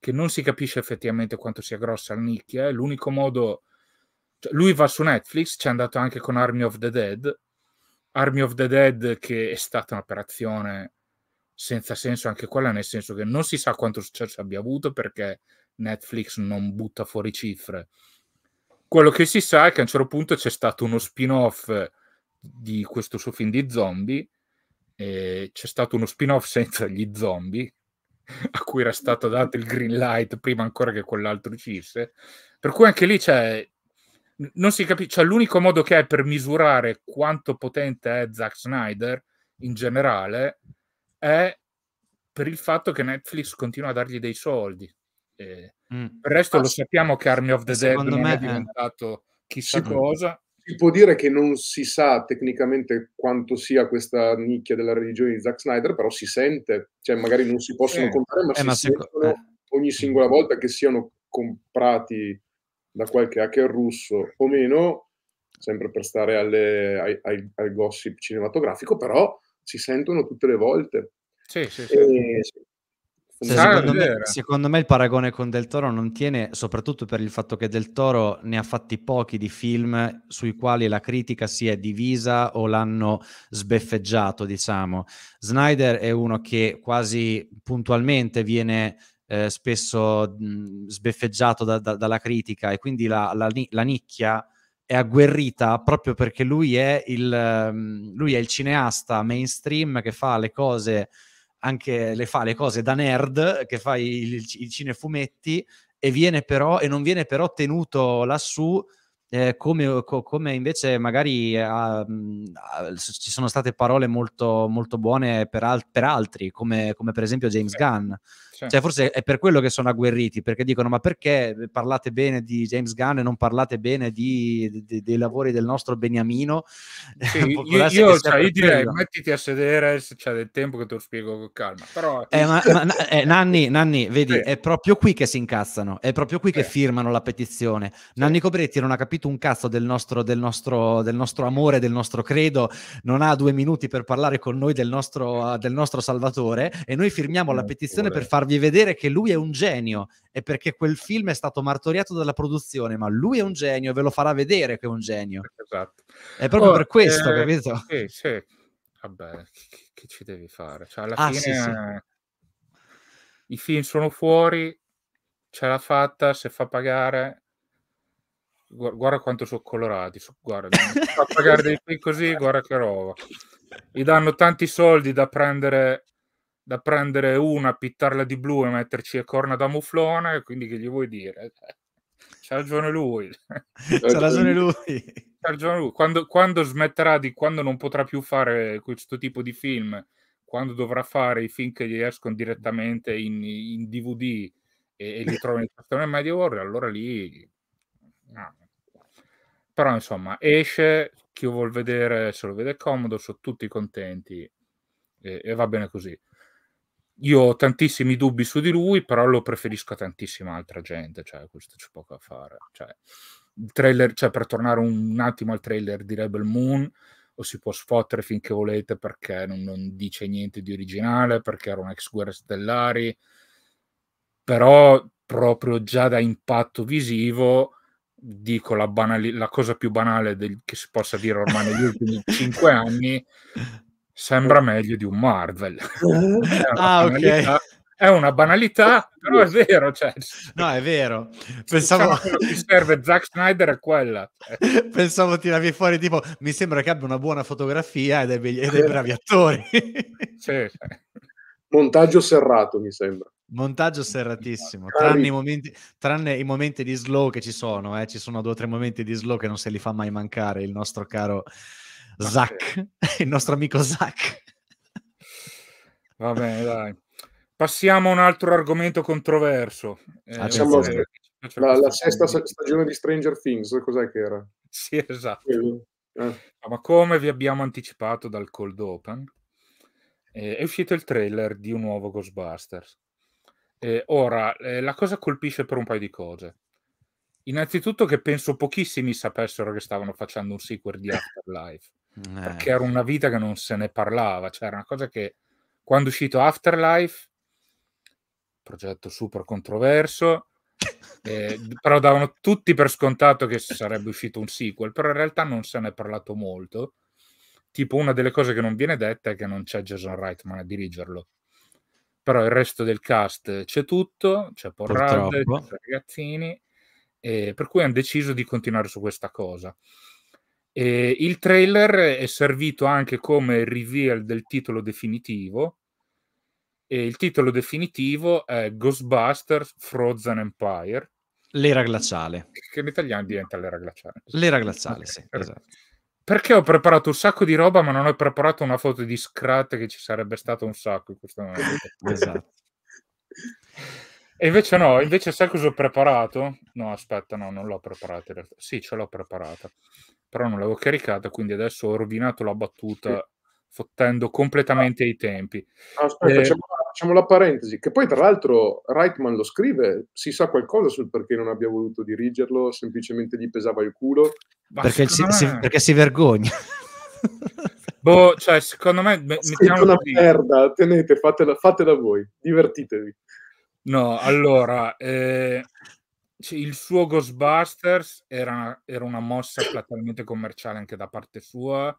che non si capisce effettivamente quanto sia grossa la nicchia eh. l'unico modo cioè, lui va su Netflix, c'è andato anche con Army of the Dead, Army of the Dead che è stata un'operazione senza senso anche quella, nel senso che non si sa quanto successo abbia avuto perché Netflix non butta fuori cifre. Quello che si sa è che a un certo punto c'è stato uno spin-off di questo suo film di zombie, c'è stato uno spin-off senza gli zombie, a cui era stato dato il green light prima ancora che quell'altro uscisse. Per cui anche lì c'è non si capisce, cioè l'unico modo che è per misurare quanto potente è Zack Snyder in generale è per il fatto che Netflix continua a dargli dei soldi. Eh, mm. Per il resto ah, lo sappiamo che Army of the Dead non me, è eh. diventato chissà si cosa. Si può dire che non si sa tecnicamente quanto sia questa nicchia della religione di Zack Snyder, però si sente, cioè magari non si possono eh. comprare, ma eh, si ma sentono eh. ogni singola volta che siano comprati da qualche hacker russo o meno, sempre per stare alle, ai, ai, al gossip cinematografico, però si sentono tutte le volte. Sì, sì, sì. E, cioè, Secondo me, secondo, me, il paragone con Del Toro non tiene, soprattutto per il fatto che Del Toro ne ha fatti pochi di film sui quali la critica si è divisa o l'hanno sbeffeggiato, diciamo. Snyder è uno che quasi puntualmente viene eh, spesso mh, sbeffeggiato da, da, dalla critica e quindi la, la, la, nicchia è agguerrita proprio perché lui è, il, lui è il cineasta mainstream che fa le cose anche le fa le cose da nerd che fa i, il cinefumetti e viene però e non viene però tenuto lassù eh, come, co, come, invece magari ah, ah, ci sono state parole molto, molto buone per, al, per altri, come, come, per esempio James Gunn. Sì. Cioè, forse è per quello che sono agguerriti, perché dicono: ma perché parlate bene di James Gunn e non parlate bene di, di, dei lavori del nostro Beniamino? Sì, (laughs) io, io, cioè, io direi: mettiti a sedere se c'è cioè, del tempo che te lo spiego con calma. Però... Eh, ma, ma, eh, (laughs) Nanni, Nanni, vedi, sì. è proprio qui che si incazzano, è proprio qui che firmano la petizione. Nanni Cobretti non ha capito un cazzo del nostro, del nostro, del nostro amore, del nostro credo, non ha due minuti per parlare con noi del nostro, del nostro Salvatore e noi firmiamo la eh, petizione per farvi farvi vedere che lui è un genio, e perché quel film è stato martoriato dalla produzione, ma lui è un genio e ve lo farà vedere che è un genio. Esatto. È proprio oh, per questo, eh, capito? Sì, sì. Vabbè, che, che ci devi fare? Cioè, alla ah, fine sì, sì. i film sono fuori, ce l'ha fatta, se fa pagare... Guarda quanto sono colorati, guarda, fa pagare dei film così, guarda che roba. Gli danno tanti soldi da prendere da prendere una, pittarla di blu e metterci le corna da muflone, quindi che gli vuoi dire? (laughs) C'ha ragione lui. C'ha ragione lui. C'ha ragione lui. Quando, quando, smetterà di, quando non potrà più fare questo tipo di film, quando dovrà fare i film che gli escono direttamente in, in DVD e, e li trovi in (laughs) stazione Media World, allora lì... No. Però insomma, esce, chi vuol vedere se lo vede comodo, sono tutti contenti e, e va bene così io ho tantissimi dubbi su di lui, però lo preferisco a tantissima altra gente, cioè questo c'è poco a fare. Cioè, trailer, cioè, per tornare un attimo al trailer di Rebel Moon, o si può sfottere finché volete perché non, non dice niente di originale, perché era un ex guerra stellari, però proprio già da impatto visivo dico la, banali- la cosa più banale del- che si possa dire ormai negli ultimi cinque anni (laughs) Sembra meglio di un Marvel. (laughs) ah, ok. È una banalità, però è vero. Cioè, no, è vero. Pensavo... Diciamo che serve Zack Snyder è quella. Cioè. (laughs) Pensavo tiravi fuori tipo, mi sembra che abbia una buona fotografia ed è, be- ed è bravi attori. sì, sì. Montaggio serrato, mi sembra. Montaggio serratissimo, tranne i, momenti, tranne i momenti, di slow che ci sono, eh? ci sono due o tre momenti di slow che non se li fa mai mancare il nostro caro Ah, Zac, (laughs) il nostro amico Zac. Va bene, dai. Passiamo a un altro argomento controverso. Eh, diciamo, la, la, sesta stagione di Stranger Things, cos'è che era? Sì, esatto. Eh. Ma come vi abbiamo anticipato dal cold open, eh, è uscito il trailer di un nuovo Ghostbusters. ora, eh, la cosa colpisce per un paio di cose. Innanzitutto che penso pochissimi sapessero che stavano facendo un sequel di (laughs) Afterlife eh. perché era una vita che non se ne parlava, cioè era una cosa che quando è uscito Afterlife, progetto super controverso, (laughs) eh, però davano tutti per scontato che sarebbe uscito un sequel, però in realtà non se ne è parlato molto. Tipo una delle cose che non viene detta è che non c'è Jason Reitman a dirigerlo. Però il resto del cast c'è tutto, c'è Porrad, c'è Ragazzini, eh, per cui hanno deciso di continuare su questa cosa. E il trailer è servito anche come reveal del titolo definitivo. E il titolo definitivo è Ghostbusters Frozen Empire. L'era glaciale. Che in italiano diventa l'era glaciale. L'era glaciale, okay. sì. Esatto. Perché ho preparato un sacco di roba, ma non ho preparato una foto di Scrat che ci sarebbe stato un sacco in questo momento. (laughs) esatto. E invece no, invece sai cosa ho preparato? No, aspetta, no, non l'ho preparata Sì, ce l'ho preparata però non l'avevo caricata, quindi adesso ho rovinato la battuta sì. fottendo completamente ah. i tempi. Ah, aspetta, eh, facciamo, facciamo, la parentesi, che poi tra l'altro Reitman lo scrive, si sa qualcosa sul perché non abbia voluto dirigerlo, semplicemente gli pesava il culo. Perché, si, si, perché si vergogna. (laughs) Boh, cioè, secondo me... Mettiamo una così. merda, tenete, fatela, fatela voi, divertitevi. No, allora, eh, cioè, il suo Ghostbusters era una, era una mossa platealmente commerciale anche da parte sua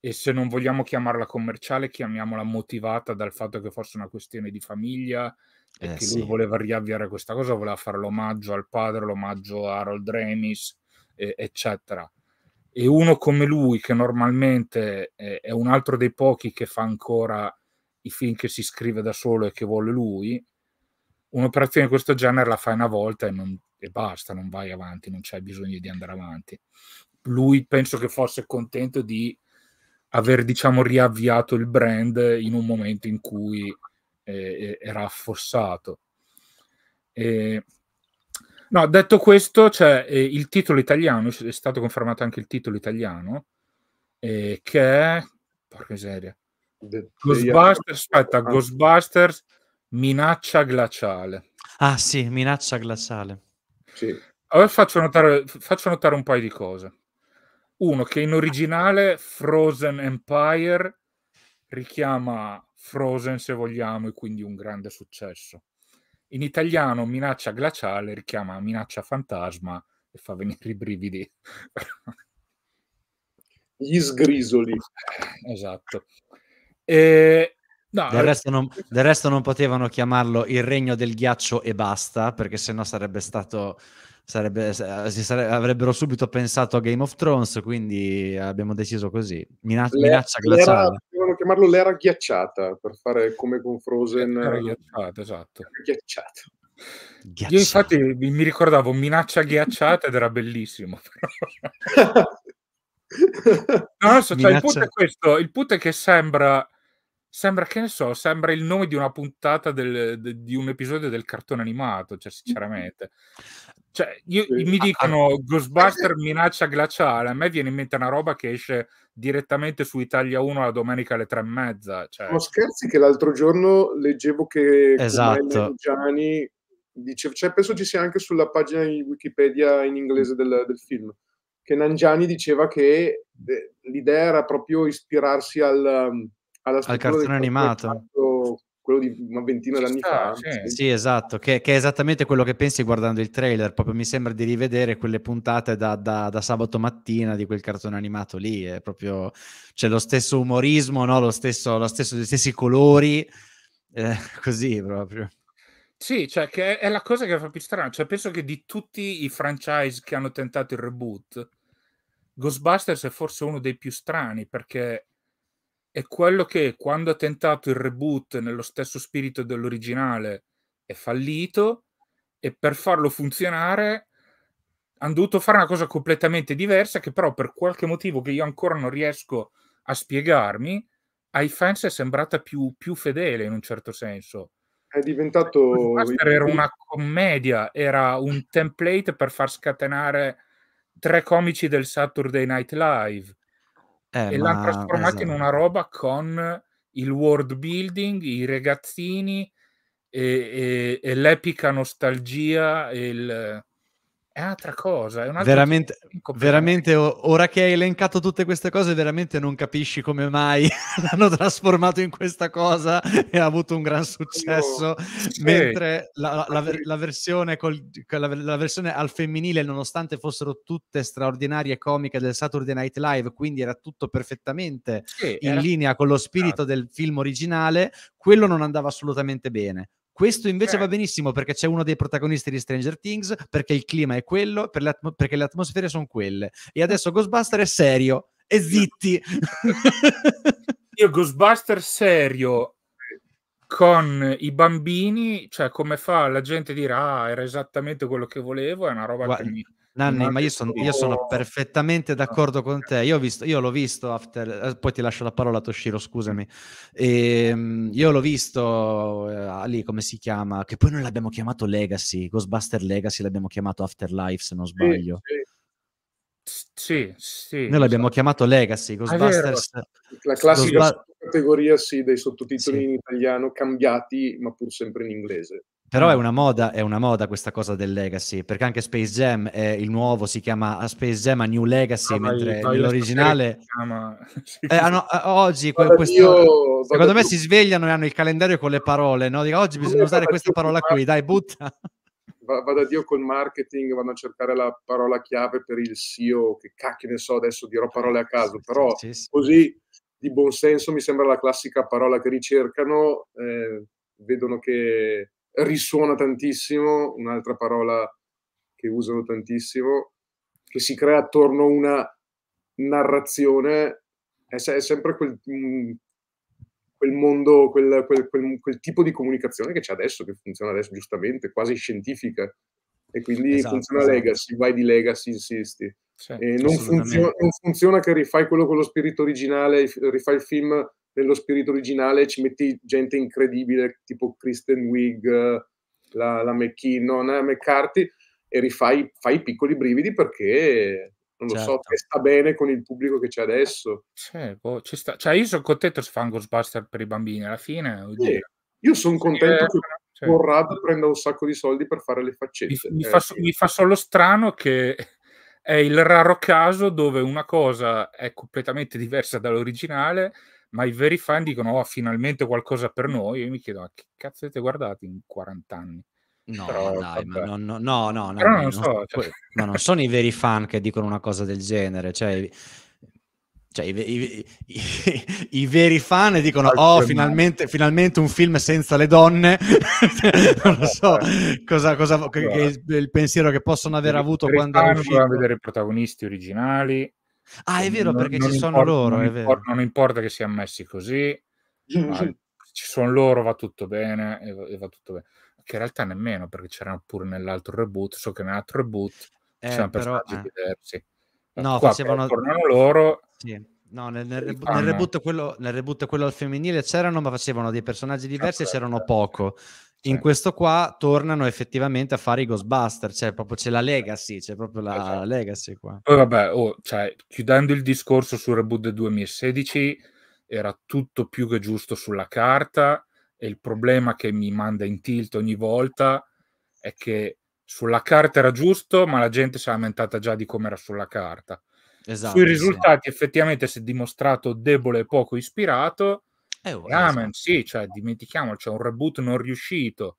e se non vogliamo chiamarla commerciale chiamiamola motivata dal fatto che fosse una questione di famiglia e eh, che sì. lui voleva riavviare questa cosa, voleva fare l'omaggio al padre, l'omaggio a Harold Remis, eh, eccetera. E uno come lui, che normalmente è, è un altro dei pochi che fa ancora i film che si scrive da solo e che vuole lui, un'operazione di questo genere la fai una volta e non, e basta, non vai avanti, non c'è bisogno di andare avanti. Lui penso che fosse contento di aver diciamo riavviato il brand in un momento in cui eh, era affossato. E... No, detto questo, cioè, eh, il titolo italiano, è stato confermato anche il titolo italiano, eh, che è... Porca miseria. The, Ghostbusters, aspetta, Ghostbusters, minaccia glaciale. Ah sì, minaccia glaciale. Sì. Allora faccio notare, faccio notare un paio di cose. Uno, che in originale Frozen Empire richiama Frozen, se vogliamo, e quindi un grande successo. In italiano minaccia glaciale richiama minaccia fantasma e fa venire i brividi. Gli sgrisoli. Eh, esatto. E, No, del, eh, resto non, del, resto non, potevano chiamarlo il regno del ghiaccio e basta, perché sennò sarebbe stato. Sarebbe, eh, sare, avrebbero subito pensato a Game of Thrones, quindi abbiamo deciso così. Mina- l'era, minaccia glaciale. Potevano chiamarlo l'era ghiacciata per fare come con Frozen. Era eh, ghiacciata, esatto. Era ghiacciata. Ghiacciata. Io infatti mi ricordavo minaccia ghiacciata ed era bellissimo. (laughs) no, so, cioè, minaccia... il, punto questo, il punto è che sembra sembra che ne so, sembra il nome di una puntata del, de, di un episodio del cartone animato, cioè sinceramente. Cioè, io, mi ah, ah. dicono Ghostbuster minaccia glaciale, a me viene in mente una roba che esce direttamente su Italia 1 la domenica alle tre e mezza. Cioè. No scherzi che l'altro giorno leggevo che esatto. Gianni diceva, cioè, penso ci sia anche sulla pagina di Wikipedia in inglese del, del film, che Nangiani diceva che eh, l'idea era proprio ispirarsi al al cartone animato. Quello di una ventina d'anni fa. Sì. sì, esatto, che, che, è esattamente quello che pensi guardando il trailer. Proprio mi sembra di rivedere quelle puntate da, da, da sabato mattina di quel cartone animato lì. È proprio c'è lo stesso umorismo, no? lo stesso, lo stesso, gli stessi colori. Eh, (laughs) così proprio. Sì, cioè che è la cosa che fa più strano. Cioè, penso che di tutti i franchise che hanno tentato il reboot, Ghostbusters è forse uno dei più strani perché è quello che quando ha tentato il reboot nello stesso spirito dell'originale è fallito e per farlo funzionare hanno dovuto fare una cosa completamente diversa che però per qualche motivo che io ancora non riesco a spiegarmi ai fans è sembrata più, più fedele in un certo senso è diventato era una commedia era un template per far scatenare tre comici del Saturday Night Live eh, e ma... l'hanno trasformato esatto. in una roba con il world building, i ragazzini e, e, e l'epica nostalgia e il, è un'altra cosa. È un veramente, veramente, ora che hai elencato tutte queste cose, veramente non capisci come mai (laughs) l'hanno trasformato in questa cosa e ha avuto un gran successo. sì. Mentre la, la, la, la versione col, la, versione al femminile, nonostante fossero tutte straordinarie comiche del Saturday Night Live, quindi era tutto perfettamente sì, in linea con lo spirito esatto. del film originale, quello non andava assolutamente bene. Questo invece eh. va certo. benissimo perché c'è uno dei protagonisti di Stranger Things, perché il clima è quello, per le atmo- perché le atmosfere sono quelle. E adesso Ghostbuster è serio. E zitti! (laughs) Io Ghostbuster serio con i bambini, cioè come fa la gente dire ah, era esattamente quello che volevo, è una roba Guarda, che mi... Nanni, ma io, son, io sono perfettamente d'accordo con te. Io, visto, io l'ho visto after, eh, poi ti lascio la parola, Toshiro. Scusami, e, ehm, io l'ho visto eh, lì come si chiama, che poi noi l'abbiamo chiamato Legacy, Ghostbuster Legacy, l'abbiamo chiamato Afterlife. Se non sbaglio, sì, sì. Sì, sì. Noi l'abbiamo so. Esatto. chiamato Legacy, ah, Ghostbusters. La eh, classica Ghostbusters... categoria sì, dei sottotitoli sì. in italiano cambiati, ma pur sempre in inglese. Però è mm. una, moda, è una moda questa cosa del legacy, perché anche Space Jam, è il nuovo si chiama Space Jam a New Legacy, ah, mentre vai, l'originale... (laughs) Eh, chiama... eh, hanno, oggi, vado questo, io, secondo me, tu. si svegliano e hanno il calendario con le parole, no? Dico, oggi bisogna usare questa parola qui, dai, butta. Vado a Dio col marketing, vanno a cercare la parola chiave per il CEO, che cacchio ne so, adesso dirò eh, parole a caso, però sì, sì, sì. così di buon senso mi sembra la classica parola che ricercano, eh, vedono che risuona tantissimo, un'altra parola che usano tantissimo, che si crea attorno a una narrazione, è, è sempre quel, mm, quel mondo, quel, quel, quel, tipo di comunicazione che c'è adesso, che funziona adesso giustamente, quasi scientifica. E quindi esatto, funziona esatto. legacy, vai di legacy, insisti. Certo, non, funziona, non funziona che rifai quello con lo spirito originale, rifai il film nello spirito originale ci metti gente incredibile, tipo Kristen Wiig, la, la McKinnon, la McCarthy, e rifai fai piccoli brividi perché non lo certo. so, che sta bene con il pubblico che c'è adesso. Sì, boh, ci sta. Cioè, io sono contento se fa un Ghostbuster per i bambini alla fine. Sì, io sono contento eh, sì, che Conrad sì. prenda un sacco di soldi per fare le faccette. Mi, mi, eh, fa, mi, fa, solo strano che è il raro caso dove una cosa è completamente diversa dall'originale ma i veri fan dicono oh, finalmente qualcosa per noi. Io mi chiedo, ma che cazzo avete guardato in 40 anni? No, Però, dai, ma no, no, no, no, Però non, non so, cioè... ma non sono i veri fan che dicono una cosa del genere, cioè... Cioè, i, i, i, i, veri fan dicono oh finalmente, finalmente, un film senza le donne (laughs) non (laughs) so cosa, cosa, che, che, il pensiero che possono aver avuto quando erano a vedere i protagonisti originali Ah, è vero, non, perché non ci importa, sono loro. Non importa, non, importa, che siamo messi così, ci sono loro, va tutto bene e va, e va tutto bene. Che in realtà nemmeno, perché c'erano pure nell'altro reboot. So che nell'altro reboot eh, c'erano però, personaggi eh. diversi. Ecco, no, Qua, facevano... Tornano loro... Sì. No, nel, nel, rebo- nel, reboot quello, nel, reboot quello, al femminile c'erano, ma facevano dei personaggi diversi e c'erano poco in certo. questo qua tornano effettivamente a fare i Ghostbusters, cioè proprio c'è la legacy, c'è proprio la, esatto. la legacy qua. Poi vabbè, oh, cioè, chiudendo il discorso sul reboot del 2016, era tutto più che giusto sulla carta e il problema che mi manda in tilt ogni volta è che sulla carta era giusto, ma la gente si è lamentata già di come era sulla carta. Esatto, Sui risultati sì. effettivamente si è dimostrato debole e poco ispirato eh, oh, eh Ramen, sì, cioè, dimentichiamo, c'è un reboot non riuscito.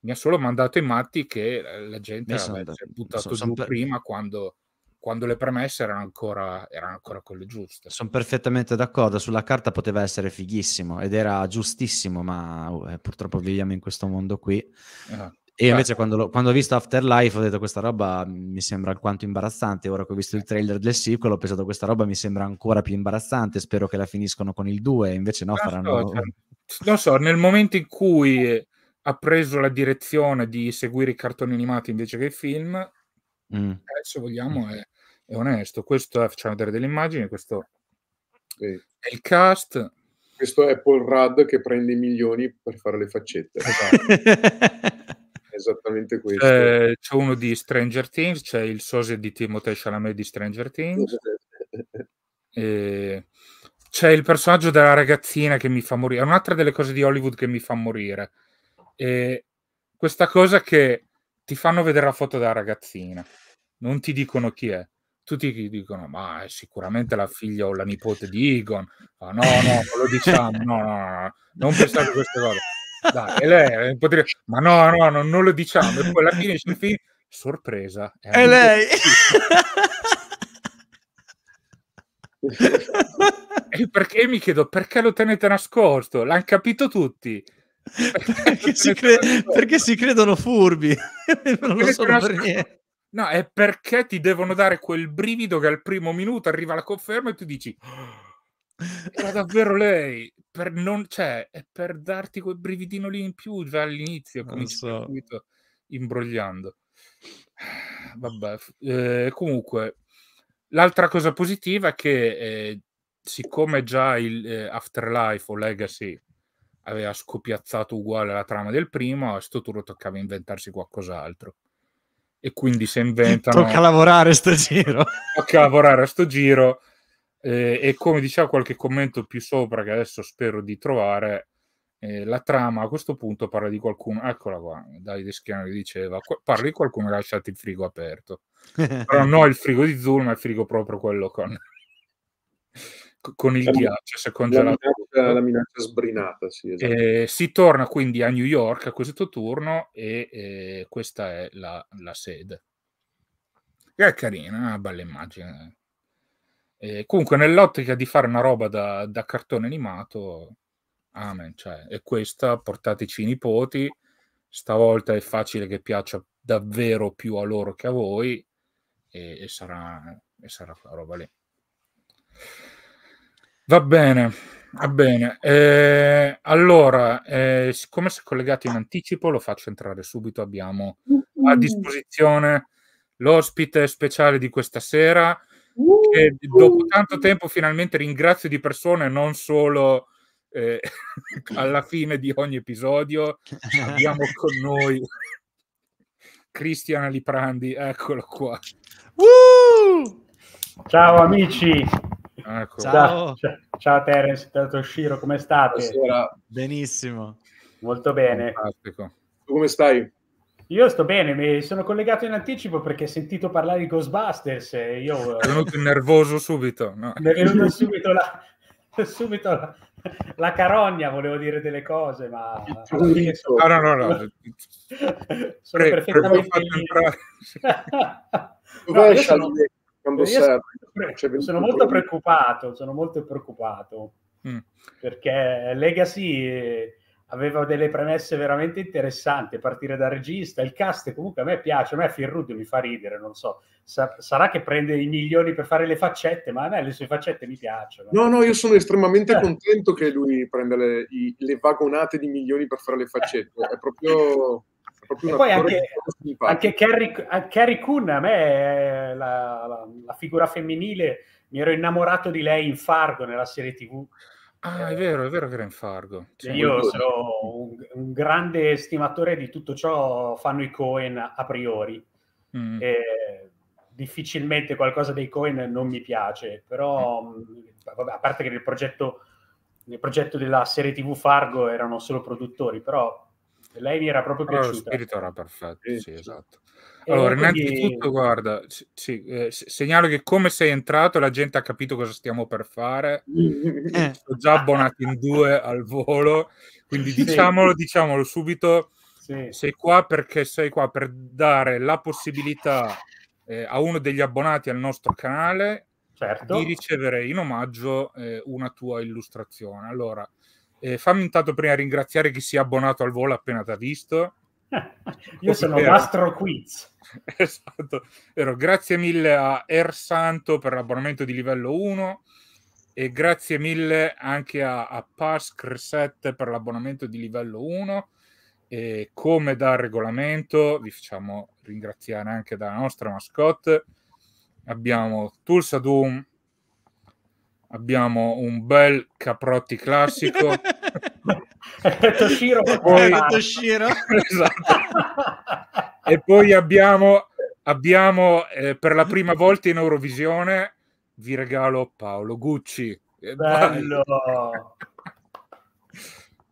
Mi ha solo mandato i matti che eh, la gente ha buttato giù per... prima quando quando le premesse erano ancora, erano ancora quelle giuste. Sono perfettamente d'accordo, sulla carta poteva essere fighissimo ed era giustissimo, ma uh, purtroppo viviamo in questo mondo qui. Uh-huh. E certo. invece certo. quando, lo, quando, ho visto Afterlife ho detto questa roba mi sembra alquanto imbarazzante, ora che ho visto il trailer del sequel ho pensato questa roba mi sembra ancora più imbarazzante, spero che la finiscono con il 2, invece no, non faranno... So, cioè, non so, nel momento in cui ha preso la direzione di seguire i cartoni animati invece che i film, mm. eh, se vogliamo è, è onesto, questo è, facciamo vedere delle immagini, questo sì. è il cast, questo è Paul Rudd che prende i milioni per fare le faccette. Esatto. (laughs) esattamente questo. Eh, c'è uno di Stranger Things, c'è il sosia di Timothée Chalamet di Stranger Things. (laughs) e... C'è il personaggio della ragazzina che mi fa morire. È un'altra delle cose di Hollywood che mi fa morire. E questa cosa che ti fanno vedere la foto della ragazzina, non ti dicono chi è. Tutti ti dicono, ma è sicuramente la figlia o la nipote di Egon. Ma no, no, non lo diciamo, no, no, no, non pensate a queste cose. Dai, lei eh, potrebbe... Ma no, no, no, non lo diciamo. E poi alla fine c'è il film, sorpresa. È, è lei! (laughs) e perché mi chiedo perché lo tenete nascosto? L'hanno capito tutti. Perché, (laughs) perché, si cre- perché, si credono furbi, (laughs) non lo so per niente. No, è perché ti devono dare quel brivido che al primo minuto arriva la conferma e tu dici ah, era davvero lei per non, cioè, è per darti quel brividino lì in più già all'inizio, cominci so. subito imbrogliando. (sighs) Vabbè, eh, comunque, l'altra cosa positiva è che eh, siccome già il eh, Afterlife o Legacy aveva scopiazzato uguale la trama del primo, a questo turno toccava inventarsi qualcos'altro. E quindi se (laughs) inventano... Tocca lavorare a sto giro. Tocca lavorare a sto giro eh, e come diceva qualche commento più sopra, che adesso spero di trovare, eh, la trama a questo punto parla di qualcuno, eccola qua, Davide Schiano che diceva, parli di qualcuno che ha lasciato il frigo aperto. Però non il frigo di Zul, ma il frigo proprio quello con, (laughs) con il la ghiaccio, si è La minaccia, sbrinata, sì, esatto. eh, si torna quindi a New York a questo turno e ehm, questa è la, la sede. È carina, una bella immagine eh. Eh, comunque, nell'ottica di fare una roba da, da cartone animato, amen. Cioè, è questa portateci i nipoti. Stavolta è facile che piaccia davvero più a loro che a voi, e, e sarà, e sarà quella roba lì. Va bene, va bene. Eh, allora, eh, siccome si è collegato in anticipo, lo faccio entrare subito. Abbiamo a mm-hmm. disposizione l'ospite speciale di questa sera che uh, dopo uh. tanto tempo finalmente ringrazio di persone, non solo eh, (laughs) alla fine di ogni episodio. Abbiamo con noi Cristiana Liprandi, eccolo qua. Uh! Ciao amici. Ecco. Ciao. ciao, Terence, ciao Toshiro, come state? Buonasera. Benissimo. Molto bene. Fantastico. come stai? Io sto bene, mi sono collegato in anticipo perché ho sentito parlare di Ghostbusters. E Io, è eh, venuto nervoso subito. No? Mi è venuto subito, la, (laughs) subito la, la, carogna, volevo dire delle cose, ma... No, no, no, no. (laughs) sono Pre, perfettamente... (laughs) no, sono, sono, sono molto preoccupato, sono molto preoccupato. Mm. Perché Legacy... È eh, aveva delle premesse veramente interessanti, partire da regista, il cast comunque a me piace, a me Firrudio mi fa ridere, non so, sa- sarà che prende i milioni per fare le faccette, ma a me le sue faccette mi piacciono. No, no, io sono estremamente eh. contento che lui prenda le, i, le vagonate di milioni per fare le faccette, è proprio... E poi anche, anche Carrie, Carrie Kuhn, a me la, la, la, figura femminile, mi ero innamorato di lei in Fargo nella serie TV Ah, è vero, è vero che era infargo. Cioè, io sono un, un, grande stimatore di tutto ciò fanno i Cohen a priori. Mm. Eh, difficilmente qualcosa dei Cohen non mi piace, però mm. vabbè, a parte che nel progetto, nel progetto della serie TV Fargo erano solo produttori, però lei mi era proprio piaciuta. Allora, lo spirito era perfetto, eh, sì, esatto. Allora, quindi... innanzitutto, guarda, sì, eh, segnalo che come sei entrato la gente ha capito cosa stiamo per fare. (laughs) Eh. Sono già abbonati in due al volo, quindi diciamolo, sì. diciamolo subito. Sì. Sei qua perché sei qua per dare la possibilità eh, a uno degli abbonati al nostro canale certo. di ricevere in omaggio eh, una tua illustrazione. Allora, eh, fammi intanto prima ringraziare chi si è abbonato al volo appena t'ha visto. (laughs) Io sono vero. Mastro Quiz. (laughs) esatto, vero. Grazie mille a Er Santo per l'abbonamento di livello 1 e grazie mille anche a, a Pass Creset per l'abbonamento di livello 1. E come da regolamento vi facciamo ringraziare anche dalla nostra mascotte. Abbiamo Tulsa Doom abbiamo un bel Caprotti classico. (laughs) Toshiro, poi... Toshiro. esatto. e poi abbiamo, abbiamo eh, per la prima volta in Eurovisione, vi regalo Paolo Gucci. bello!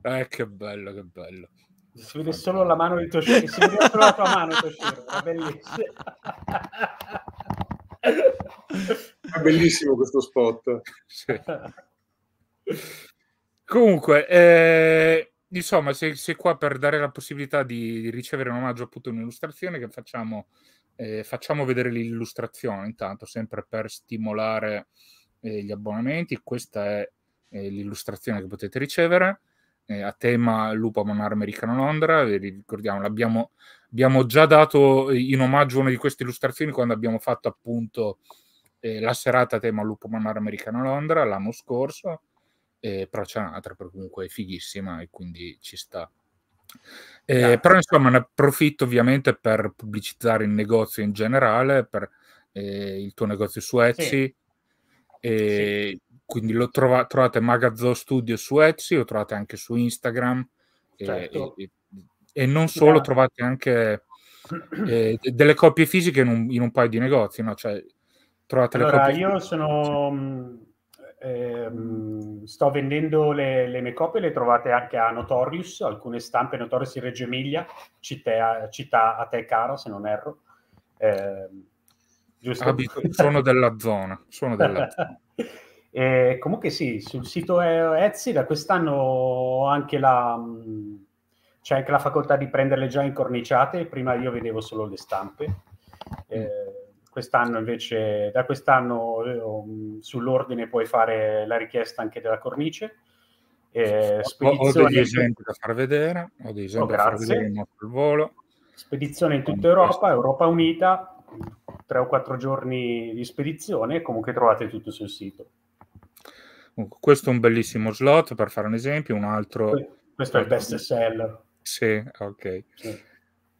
eh, che bello, che bello. Si vede solo la mano di Toshiro, si vede solo la tua mano Toshiro, è bellissimo. (laughs) È bellissimo questo spot. Sì. Comunque, eh, insomma, sei, sei, qua per dare la possibilità di, di ricevere un omaggio appunto un'illustrazione che facciamo, eh, facciamo vedere l'illustrazione intanto, sempre per stimolare eh, gli abbonamenti. Questa è eh, l'illustrazione che potete ricevere eh, a tema Lupo monar Americano Londra, vi ricordiamo, l'abbiamo abbiamo già dato eh, in omaggio una di queste illustrazioni quando abbiamo fatto appunto eh, la serata tema Lupo Mannaro Americano a Londra l'anno scorso, eh, però c'è un'altra, per comunque è fighissima e quindi ci sta. Eh, però insomma ne approfitto ovviamente per pubblicizzare il negozio in generale, per eh, il tuo negozio su Etsy. Sì. Sì. Quindi lo trova, trovate Magazzo Studio su Etsy, lo trovate anche su Instagram. Certo. E, e, e non solo, yeah. trovate anche eh, delle copie fisiche in un, in un, paio di negozi, no? Cioè, trovate allora, le copie io sono... Mm, ehm, sto vendendo le, le, mie copie, le trovate anche a Notorious, alcune stampe Notorious in Reggio Emilia, città, città a te cara se non erro. Eh, giusto? Abito, ah, sono della zona. Sono della zona. (laughs) e eh, comunque sì, sul sito eh, Etsy da quest'anno ho anche la... Mm, c'è anche la facoltà di prenderle già incorniciate, prima io vedevo solo le stampe. Eh, quest'anno invece, da quest'anno eh, um, sull'ordine puoi fare la richiesta anche della cornice. Eh, spedizioni... Ho degli esempi da far vedere, ho degli esempi oh, da far vedere il volo. Spedizione in tutta Europa, Europa Unita, tre o quattro giorni di spedizione, comunque trovate tutto sul sito. Questo è un bellissimo slot per fare un esempio, un altro... Questo è il best seller. Sì, ok. Sì.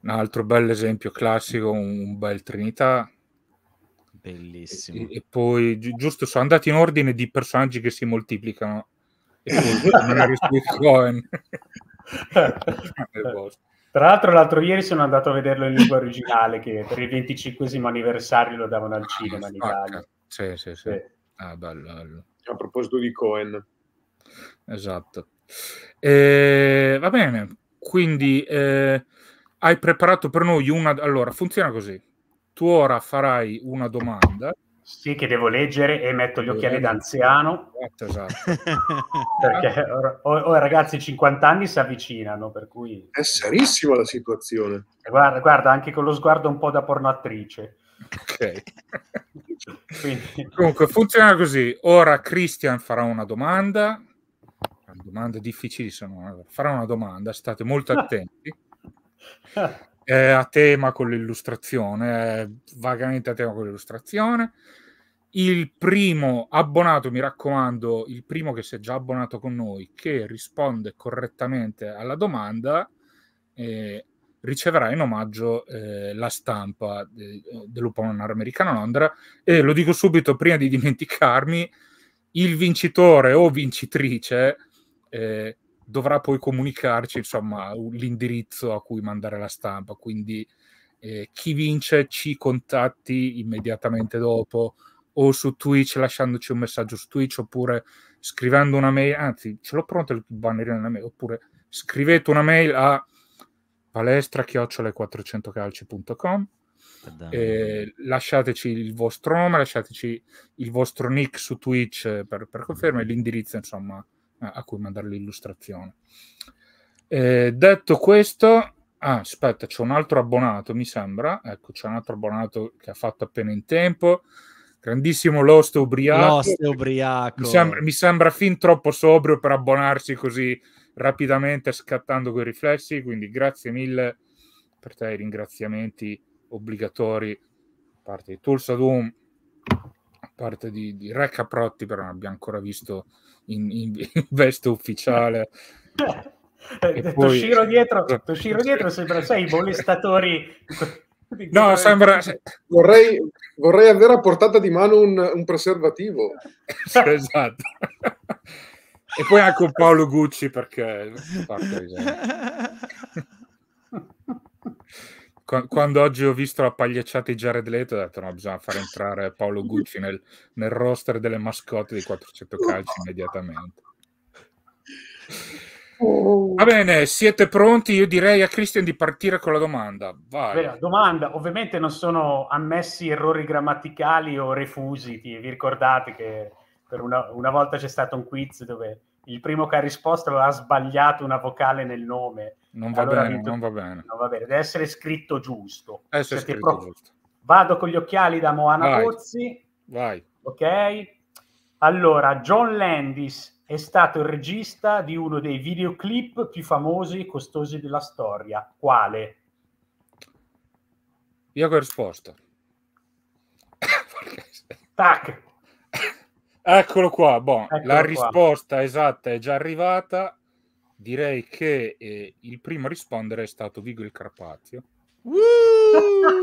Un altro bel esempio classico, un bel Trinità. Bellissimo. E, e poi, gi- giusto, sono andati in ordine di personaggi che si moltiplicano. E poi (laughs) Cohen. Eh, tra l'altro, l'altro ieri sono andato a vederlo in lingua originale, che per il 25 anniversario lo davano al cinema in Italia. Sì, sì, sì. sì. Ah, bello, bello. A proposito di Cohen. Esatto. E, va bene, quindi eh, hai preparato per noi una... Allora, funziona così. Tu ora farai una domanda. Sì, che devo leggere e metto gli occhiali d'anziano. Esatto, esatto. (laughs) Perché ora o, ragazzi 50 anni si avvicinano, per cui... È serissima la situazione. Eh, guarda, guarda, anche con lo sguardo un po' da pornoattrice. Ok. (laughs) Quindi... Comunque, funziona così. Ora Christian farà una domanda, domande difficili sono. Farò una domanda, state molto attenti. (laughs) È a tema con l'illustrazione, vagamente a tema con l'illustrazione. Il primo abbonato, mi raccomando, il primo che si è già abbonato con noi, che risponde correttamente alla domanda, eh, riceverà in omaggio eh, la stampa de- eh, dell'Upoman Americano Londra. E lo dico subito prima di dimenticarmi, il vincitore o vincitrice eh, dovrà poi comunicarci insomma, l'indirizzo a cui mandare la stampa. Quindi eh, chi vince ci contatti immediatamente dopo o su Twitch lasciandoci un messaggio su Twitch oppure scrivendo una mail, anzi ce l'ho pronto il bannerino nella mail, oppure scrivete una mail a palestra 400 calcicom eh, lasciateci il vostro nome, lasciateci il vostro nick su Twitch eh, per, per conferma e l'indirizzo insomma a, cui mandare l'illustrazione. Eh, detto questo, ah, aspetta, c'è un altro abbonato, mi sembra. Ecco, c'è un altro abbonato che ha fatto appena in tempo. Grandissimo l'oste ubriaco. L'oste ubriaco. Mi sembra, mi sembra fin troppo sobrio per abbonarsi così rapidamente scattando quei riflessi. Quindi grazie mille per te i ringraziamenti obbligatori da parte di Tulsa Doom parte di, di Re Caprotti, però non abbiamo ancora visto in, in, (laughs) in veste ufficiale. (laughs) Eh, poi... Toshiro dietro, (laughs) Toshiro dietro sembra, sai, i molestatori No, sembra... Vorrei, vorrei, avere a portata di mano un, un preservativo. esatto. e poi anche un Paolo Gucci perché quando oggi ho visto la pagliacciata di Jared Leto ho detto no, bisogna far entrare Paolo Gucci nel, nel roster delle mascotte di 400 calci immediatamente. Va bene, siete pronti? Io direi a Christian di partire con la domanda. Vai. domanda, ovviamente non sono ammessi errori grammaticali o refusi, vi ricordate che per una, una volta c'è stato un quiz dove il primo che ha risposto aveva sbagliato una vocale nel nome. Non va, allora bene, tu... non va bene, non va bene. Deve essere scritto giusto. Deve essere cioè, scritto prof... giusto. Vado con gli occhiali da Moana Vai. Pozzi. Vai. Ok. Allora, John Landis è stato il regista di uno dei videoclip più famosi e costosi della storia. Quale? Io che ho risposto. (coughs) Tac. Eccolo qua, bon, Eccolo la qua. risposta esatta è già arrivata. Direi che eh, il primo a rispondere è stato Vigo il Carpazio. Uh!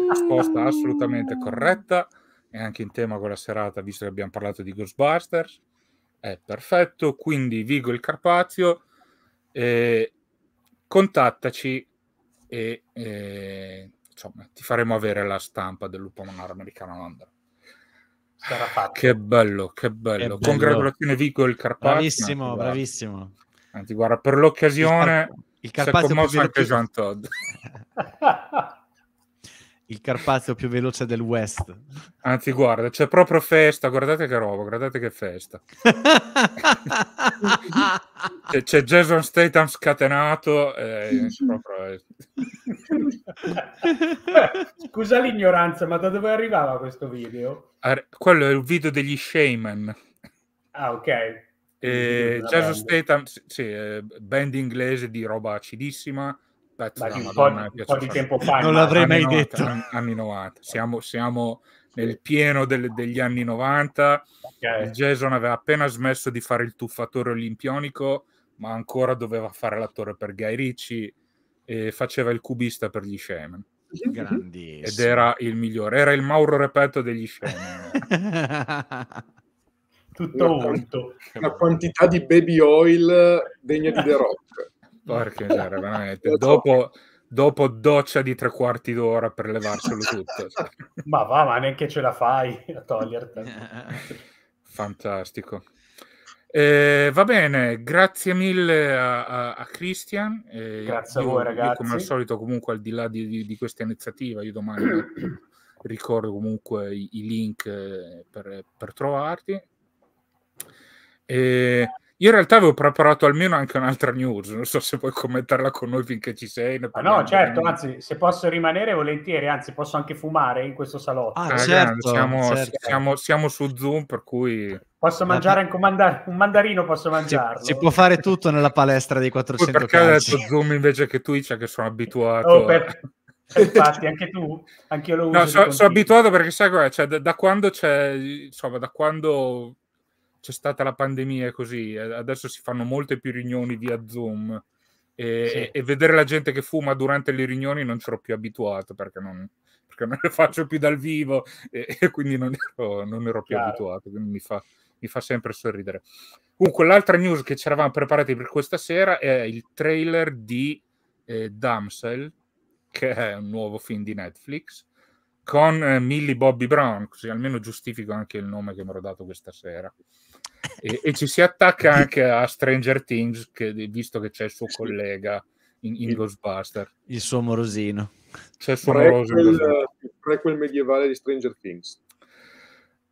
risposta assolutamente corretta e anche in tema con la serata, visto che abbiamo parlato di Ghostbusters. È perfetto, quindi Vigo il Carpazio, eh, contattaci e eh, insomma, ti faremo avere la stampa del lupo monaro americano Londra sarà fatto. Che bello, che bello. Che Congratulazioni Vico il Carpaccio. Bravissimo, bravissimo. Anzi, guarda, per l'occasione il, Car- il Carpaccio si è commosso anche Jean Todd. (laughs) (laughs) il Carpazio più veloce del West. Anzi, guarda, c'è proprio festa, guardate che roba, guardate che festa. (laughs) c'è, c'è, Jason Statham scatenato. Eh, (laughs) proprio... (laughs) Scusa l'ignoranza, ma da dove arrivava questo video? Ar- quello è il video degli Shaman. Ah, ok. Eh, Jason band. Statham, sì, band inglese di roba acidissima Pezzo Dai, un, po', un po' di tempo fa. Non l'avrei mai anni detto. anni 90. Siamo, siamo nel pieno del, degli anni 90. Okay. Il Jason aveva appena smesso di fare il tuffatore olimpionico, ma ancora doveva fare l'attore per Guy Ricci e faceva il cubista per gli Shaman. (laughs) Grandissimo. Ed era il migliore. Era il Mauro Repetto degli Shaman. Tutto molto. La quantità di baby oil degna di The Rock. Porca (laughs) miseria, veramente. dopo, dopo, doccia di tre quarti d'ora per levarselo tutto. (laughs) ma va, ma neanche ce la fai a toglierti. (laughs) Fantastico. Eh, va bene, grazie mille a, a, a Christian. Eh, grazie io, a voi ragazzi. Io, come al solito comunque al di là di, di, di questa iniziativa, io domani (coughs) ricordo comunque i, i link eh, per, per trovarti. E io in realtà avevo preparato almeno anche un'altra news, non so se puoi commentarla con noi finché ci sei. Ah no, certo, anzi, se posso rimanere volentieri, anzi posso anche fumare in questo salotto. Ah, eh, certo, siamo, certo. Siamo, siamo, su Zoom, per cui... Posso mangiare anche un, mandar- un mandarino, posso mangiarlo. Si, si, può fare tutto nella palestra dei 400 Perché ho detto Zoom invece che Twitch, che sono abituato. Oh, per... Infatti, anche tu, anche io lo uso. No, sono so abituato perché sai cosa, cioè, da, da quando c'è, insomma, da quando c'è stata la pandemia così, adesso si fanno molte più riunioni via Zoom e, sì. e, e vedere la gente che fuma durante le riunioni non c'ero più abituato perché non, perché non le faccio più dal vivo e, e quindi non ero, non ero più Chiaro. abituato, quindi mi fa, mi fa sempre sorridere. Comunque, l'altra news che ci eravamo preparati per questa sera è il trailer di eh, Damsel, che è un nuovo film di Netflix, con eh, Millie Bobby Brown, così almeno giustifico anche il nome che mi ero dato questa sera e, e, ci si attacca anche a Stranger Things, che, visto che c'è il suo collega in, in il, Ghostbuster. Il suo morosino. C'è il suo morosino. Il prequel medievale di Stranger Things.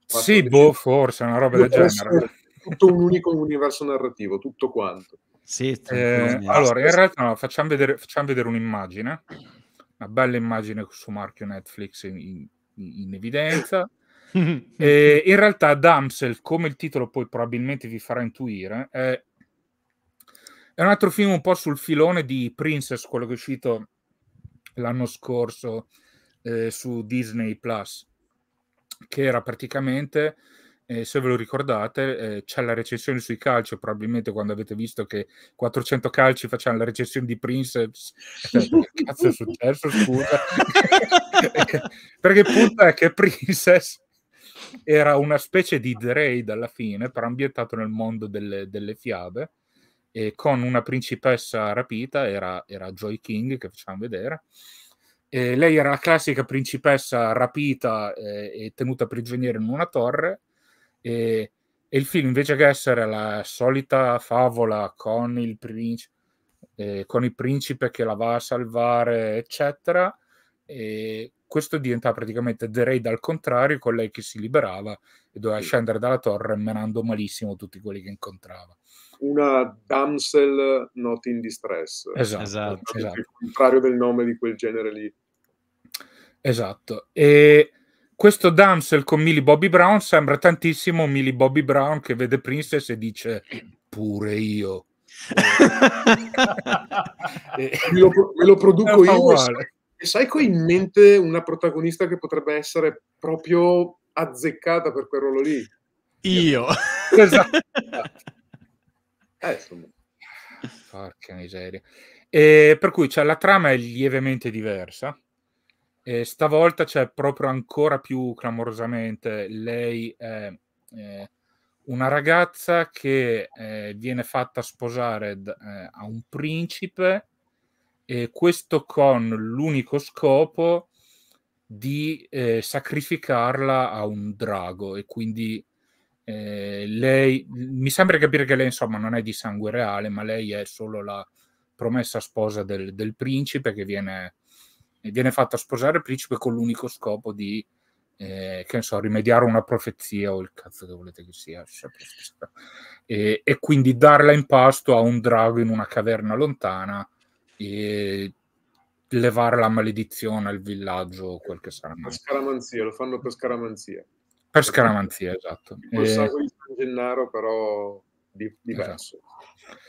Fatto sì, boh, forse, una roba del genere. Tutto un unico universo narrativo, tutto quanto. Sì, eh, allora, in realtà no, facciamo, vedere, facciamo vedere un'immagine, una bella immagine su marchio Netflix in, in, in evidenza. (laughs) eh, in realtà Damsel, come il titolo poi probabilmente vi farà intuire, è, è un altro film un po' sul filone di Princess, quello che è uscito l'anno scorso eh, su Disney Plus, che era praticamente, eh, se ve lo ricordate, eh, c'è la recensione sui calci, probabilmente quando avete visto che 400 calci facevano la recensione di Princess, cioè, (laughs) che cazzo è successo, scusa? (laughs) Perché punto è che Princess era una specie di The alla fine, però ambientato nel mondo delle, delle fiabe, e con una principessa rapita, era, era Joy King che facciamo vedere. E lei era la classica principessa rapita eh, e tenuta prigioniera in una torre, e, e, il film invece che essere la solita favola con il, principe, eh, con il principe che la va a salvare, eccetera, e questo diventa praticamente The Raid al contrario con lei che si liberava e doveva sì. scendere dalla torre menando malissimo tutti quelli che incontrava una damsel not in distress esatto, esatto, esatto. il contrario del nome di quel genere lì esatto e questo damsel con Millie Bobby Brown sembra tantissimo Millie Bobby Brown che vede Princess e dice pure io (laughs) me, lo, me, lo, produco io e sai che ho in mente una protagonista che potrebbe essere proprio azzeccata per quel ruolo lì? Io. Esatto. (laughs) eh, insomma. Porca miseria. E per cui cioè, la trama è lievemente diversa. E stavolta c'è proprio ancora più clamorosamente lei è, è una ragazza che eh, viene fatta sposare d- eh, a un principe eh, questo con l'unico scopo di eh, sacrificarla a un drago e quindi eh, lei mi sembra capire che lei insomma non è di sangue reale ma lei è solo la promessa sposa del, del principe che viene, viene fatta sposare il principe con l'unico scopo di eh, che so, rimediare una profezia o il cazzo che volete che sia cioè, e, e quindi darla in pasto a un drago in una caverna lontana e levare la maledizione al villaggio o quel che sarà. Per scaramanzia, lo fanno per scaramanzia. Per scaramanzia, esatto. Il sangue di San Gennaro però di, diverso. Esatto.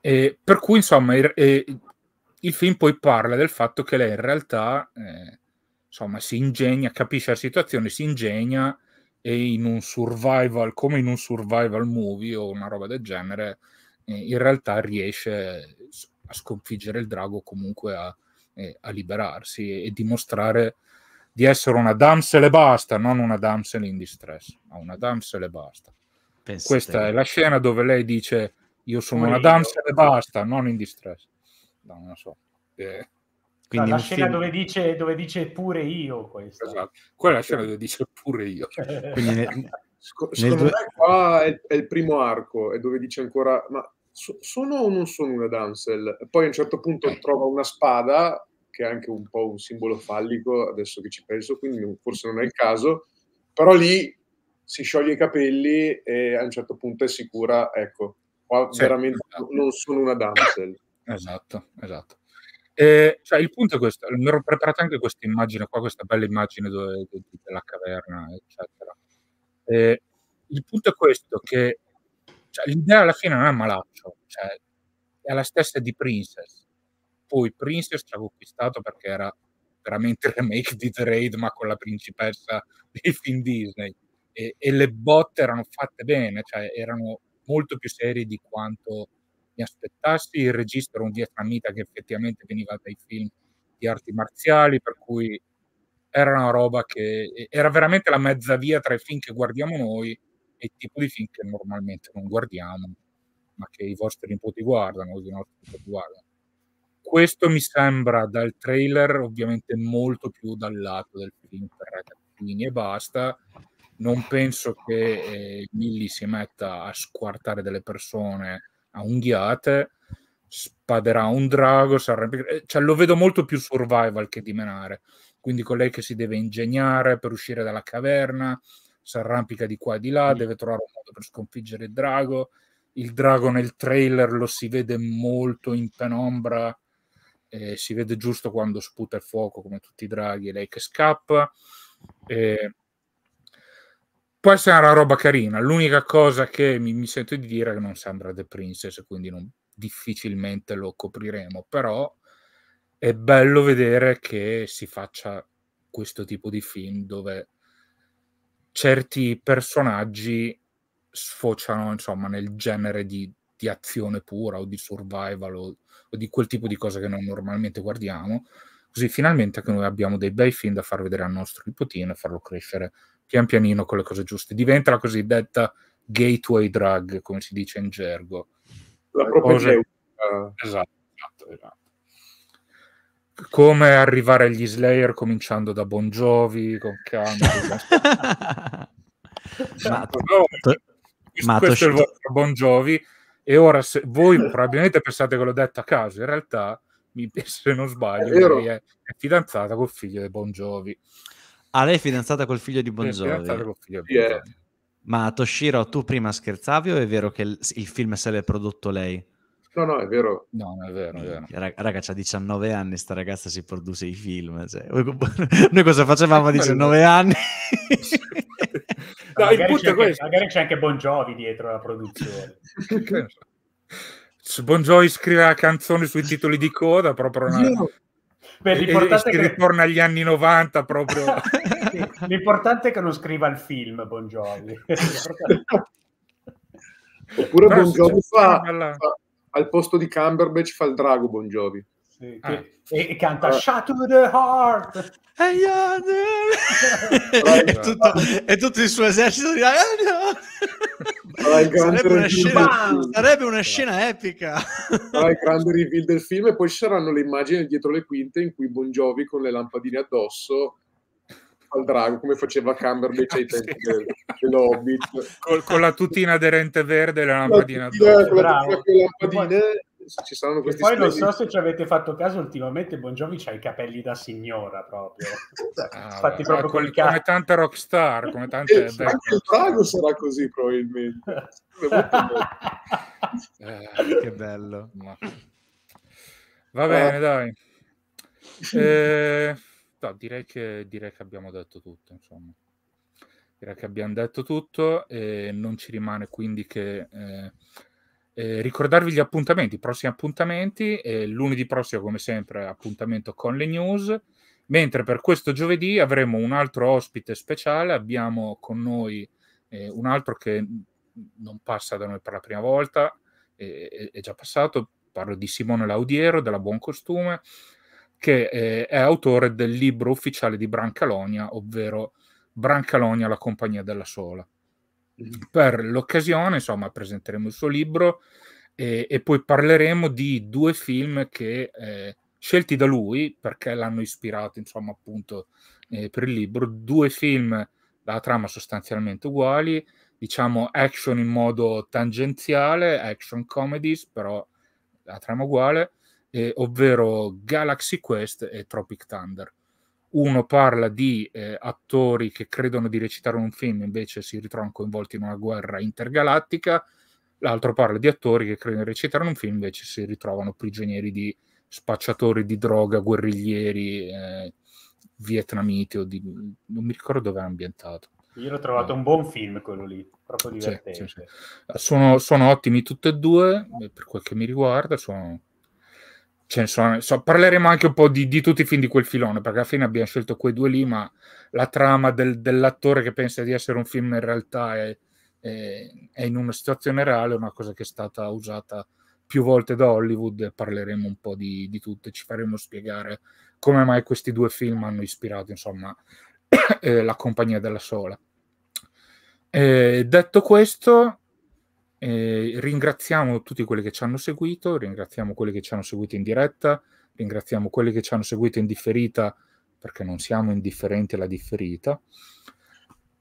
E per cui, insomma, il, eh, il, film poi parla del fatto che lei in realtà, eh, insomma, si ingegna, capisce la situazione, si ingegna e in un survival, come in un survival movie o una roba del genere, eh, in realtà riesce a sconfiggere il drago, comunque a, eh, a liberarsi e, e, dimostrare di essere una damsel e basta, non una damsel in distress, ma una damsel e basta. Pensate. Questa è la scena dove lei dice io sono Morino. una damsel e basta, non in distress. No, non lo so. Eh, quindi la scena film... dove, dice, dove, dice, pure io. Questa. Esatto. Quella è la scena dove dice pure io. Quindi (laughs) nel... secondo due... me qua è, è, il primo arco, è dove dice ancora ma sono o non sono una damsel? Poi a un certo punto eh. trova una spada, che è anche un po' un simbolo fallico, adesso che ci penso, quindi forse non è il caso, però lì si scioglie i capelli e a un certo punto è sicura, ecco, qua sì, veramente esatto. non sono una damsel. Esatto, esatto. Eh, cioè, il punto è questo, mi ero preparata anche questa immagine qua, questa bella immagine dove, della caverna, eccetera. Eh, il punto è questo, che cioè, l'idea alla fine non è malaccio, cioè, è la stessa di Princess. Poi Princess ci ha conquistato perché era veramente il remake di The Raid, ma con la principessa dei film Disney. E, e le botte erano fatte bene, cioè, erano molto più serie di quanto mi aspettassi. Il registro un vietnamita che effettivamente veniva dai film di arti marziali, per cui era una roba che era veramente la mezza via tra i film che guardiamo noi è il tipo di film che normalmente non guardiamo, ma che i vostri nipoti guardano, o i nostri nipoti guardano. Questo mi sembra dal trailer ovviamente molto più dal lato del film per ragazzini e basta. Non penso che eh, Milly si metta a squartare delle persone a unghiate, spaderà un drago, sarà... Eh, cioè, lo vedo molto più survival che di menare. Quindi con lei che si deve ingegnare per uscire dalla caverna, si arrampica di qua e di là, mm. deve trovare un modo per sconfiggere il drago. Il drago nel trailer lo si vede molto in penombra, eh, si vede giusto quando sputa il fuoco come tutti i draghi e lei che scappa. Eh, può essere una roba carina. L'unica cosa che mi, mi sento di dire è che non sembra The Princess, quindi non, difficilmente lo copriremo, però è bello vedere che si faccia questo tipo di film dove certi personaggi sfociano insomma nel genere di, di azione pura o di survival o, o, di quel tipo di cose che noi normalmente guardiamo così finalmente che noi abbiamo dei bei film da far vedere al nostro nipotino e farlo crescere pian pianino con le cose giuste diventa la cosiddetta gateway drug come si dice in gergo la propria cose... esatto, esatto, esatto come arrivare agli Slayer cominciando da Bon Jovi con Candle. (laughs) ma, no, to, ma questo è il vostro Bon Jovi e ora se, voi probabilmente pensate che l'ho detto a caso, in realtà mi, (laughs) se non sbaglio è, è, fidanzata col figlio di Bon Jovi. Ah, lei è fidanzata col figlio di Bon Jovi. Bon eh. Jovi. Yeah. Ma Toshiro, tu prima scherzavi o è vero che il, il film se l'è prodotto lei? No, no, è vero. No, no, è vero, vero. Raga, c'ha 19 anni, sta ragazza si produce i film. Cioè. Noi (laughs) cosa facevamo a 19 anni? (laughs) no, il punto è questo. magari c'è anche Bon Jovi dietro la produzione. (laughs) Bon Jovi scrive la canzone sui titoli di coda, proprio una... No. Beh, l'importante e, che... ritorna agli anni 90 proprio. l'importante è che non scriva il film Bon Jovi. Oppure Però Bon Jovi fa, fa, al posto di Cumberbatch fa il drago Bon Jovi. Sì, ah. che, e, e, canta allora. Shut the Heart (laughs) (laughs) e, tutto, e tutto il suo esercito di... Eh, sarebbe, una scena, sarebbe una scena epica il grande reveal del film e poi ci saranno le immagini dietro le quinte in cui Bon Jovi con le lampadine addosso al drago come faceva Cumberbatch ai tempi del, dell'Hobbit con, con, la tutina aderente verde e la lampadina addosso con la lampadina ci saranno questi e poi non so se ci avete fatto caso ultimamente Buongiovi c'ha i capelli da signora proprio esatto. ah, fatti proprio col, come tante rockstar come tante eh, anche il drago sarà così probabilmente eh, che bello (laughs) va bene ah. dai eh, eh No, direi che, direi che abbiamo detto tutto, insomma. Direi che abbiamo detto tutto e non ci rimane quindi che eh, eh, ricordarvi gli appuntamenti, i prossimi appuntamenti. Eh, lunedì prossimo, come sempre, appuntamento con le news. Mentre per questo giovedì avremo un altro ospite speciale, abbiamo con noi eh, un altro che non passa da noi per la prima volta, è già passato, parlo di Simone Laudiero della Buon Costume, che eh, è autore del libro ufficiale di Brancalonia, ovvero Brancalonia, la compagnia della sola. Mm-hmm. Per l'occasione, insomma, presenteremo il suo libro e, e poi parleremo di due film che, eh, scelti da lui, perché l'hanno ispirato, insomma, appunto eh, per il libro, due film la trama sostanzialmente uguali, diciamo action in modo tangenziale, action comedies, però la trama uguale, eh, ovvero Galaxy Quest e Tropic Thunder. Uno parla di eh, attori che credono di recitare un film, invece si ritrovano coinvolti in una guerra intergalattica, l'altro parla di attori che credono di recitare un film, invece si ritrovano prigionieri di spacciatori di droga, guerriglieri, eh, vietnamiti o di... non mi ricordo dove è ambientato. Io l'ho trovato eh. un buon film quello lì, proprio divertente. Sì, sì, sì. Sono, sono ottimi tutti e due, per quel che mi riguarda, sono ce ne sono, so, parleremo anche un po' di, di, tutti i film di quel filone, perché alla fine abbiamo scelto quei due lì, ma la trama del, dell'attore che pensa di essere un film in realtà è, è, è, in una situazione reale, è una cosa che è stata usata più volte da Hollywood, parleremo un po' di, di tutto, ci faremo spiegare come mai questi due film hanno ispirato insomma, (coughs) eh, la compagnia della sola. Eh, detto questo, Ehm, ringraziamo tutti quelli che ci hanno seguito, ringraziamo quelli che ci hanno seguito in diretta, ringraziamo quelli che ci hanno seguito in differita, perché non siamo indifferenti alla differita.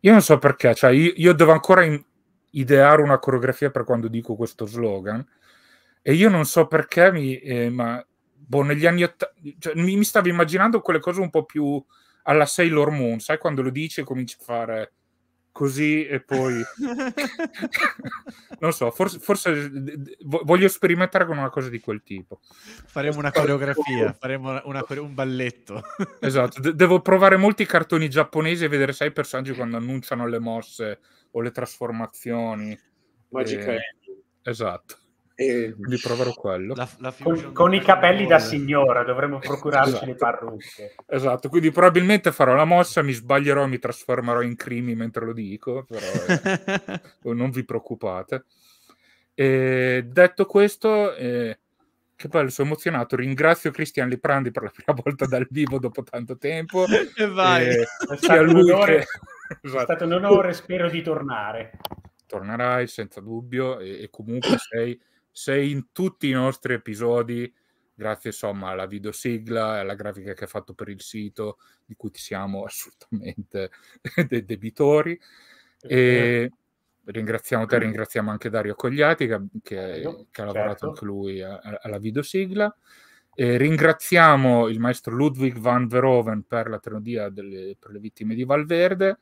Io non so perché, cioè io, io devo ancora in, ideare una coreografia per quando dico questo slogan e io non so perché, mi, eh, ma boh, negli anni 80 cioè, mi, mi, stavo immaginando quelle cose un po' più alla Sailor Moon, sai quando lo dice e comincia a fare così e poi... non so, forse, forse, voglio sperimentare con una cosa di quel tipo. Faremo una coreografia, faremo una, un balletto. esatto, De- devo provare molti cartoni giapponesi e vedere sai i personaggi quando annunciano le mosse o le trasformazioni. Magica e... Esatto. E... Ehm, quindi proverò quello. La, la con, con i capelli da signora dovremmo procurarci esatto. le parrucche. Esatto, quindi probabilmente farò la mossa, mi sbaglierò, mi trasformerò in crimi mentre lo dico, però (laughs) eh, non vi preoccupate. E, detto questo... Eh, che bello, sono emozionato. Ringrazio Cristian Liprandi per la prima (laughs) volta dal vivo dopo tanto tempo. E vai. E è, stato un che... (laughs) esatto. è stato un onore, spero di tornare. Tornerai senza dubbio e, e comunque sei sei in tutti i nostri episodi, grazie insomma alla videosigla e alla grafica che hai fatto per il sito, di cui ti siamo (laughs) assolutamente dei debitori. E ringraziamo te, ringraziamo anche Dario Cogliati che, che, che ha lavorato certo. anche lui a, a, alla videosigla. E ringraziamo il maestro Ludwig van Verhoeven per la teoria per le vittime di Valverde.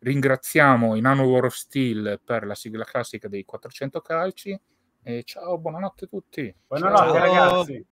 Ringraziamo i Nano War of Steel per la sigla classica dei 400 calci e ciao, buonanotte a tutti. Buonanotte ciao. ragazzi.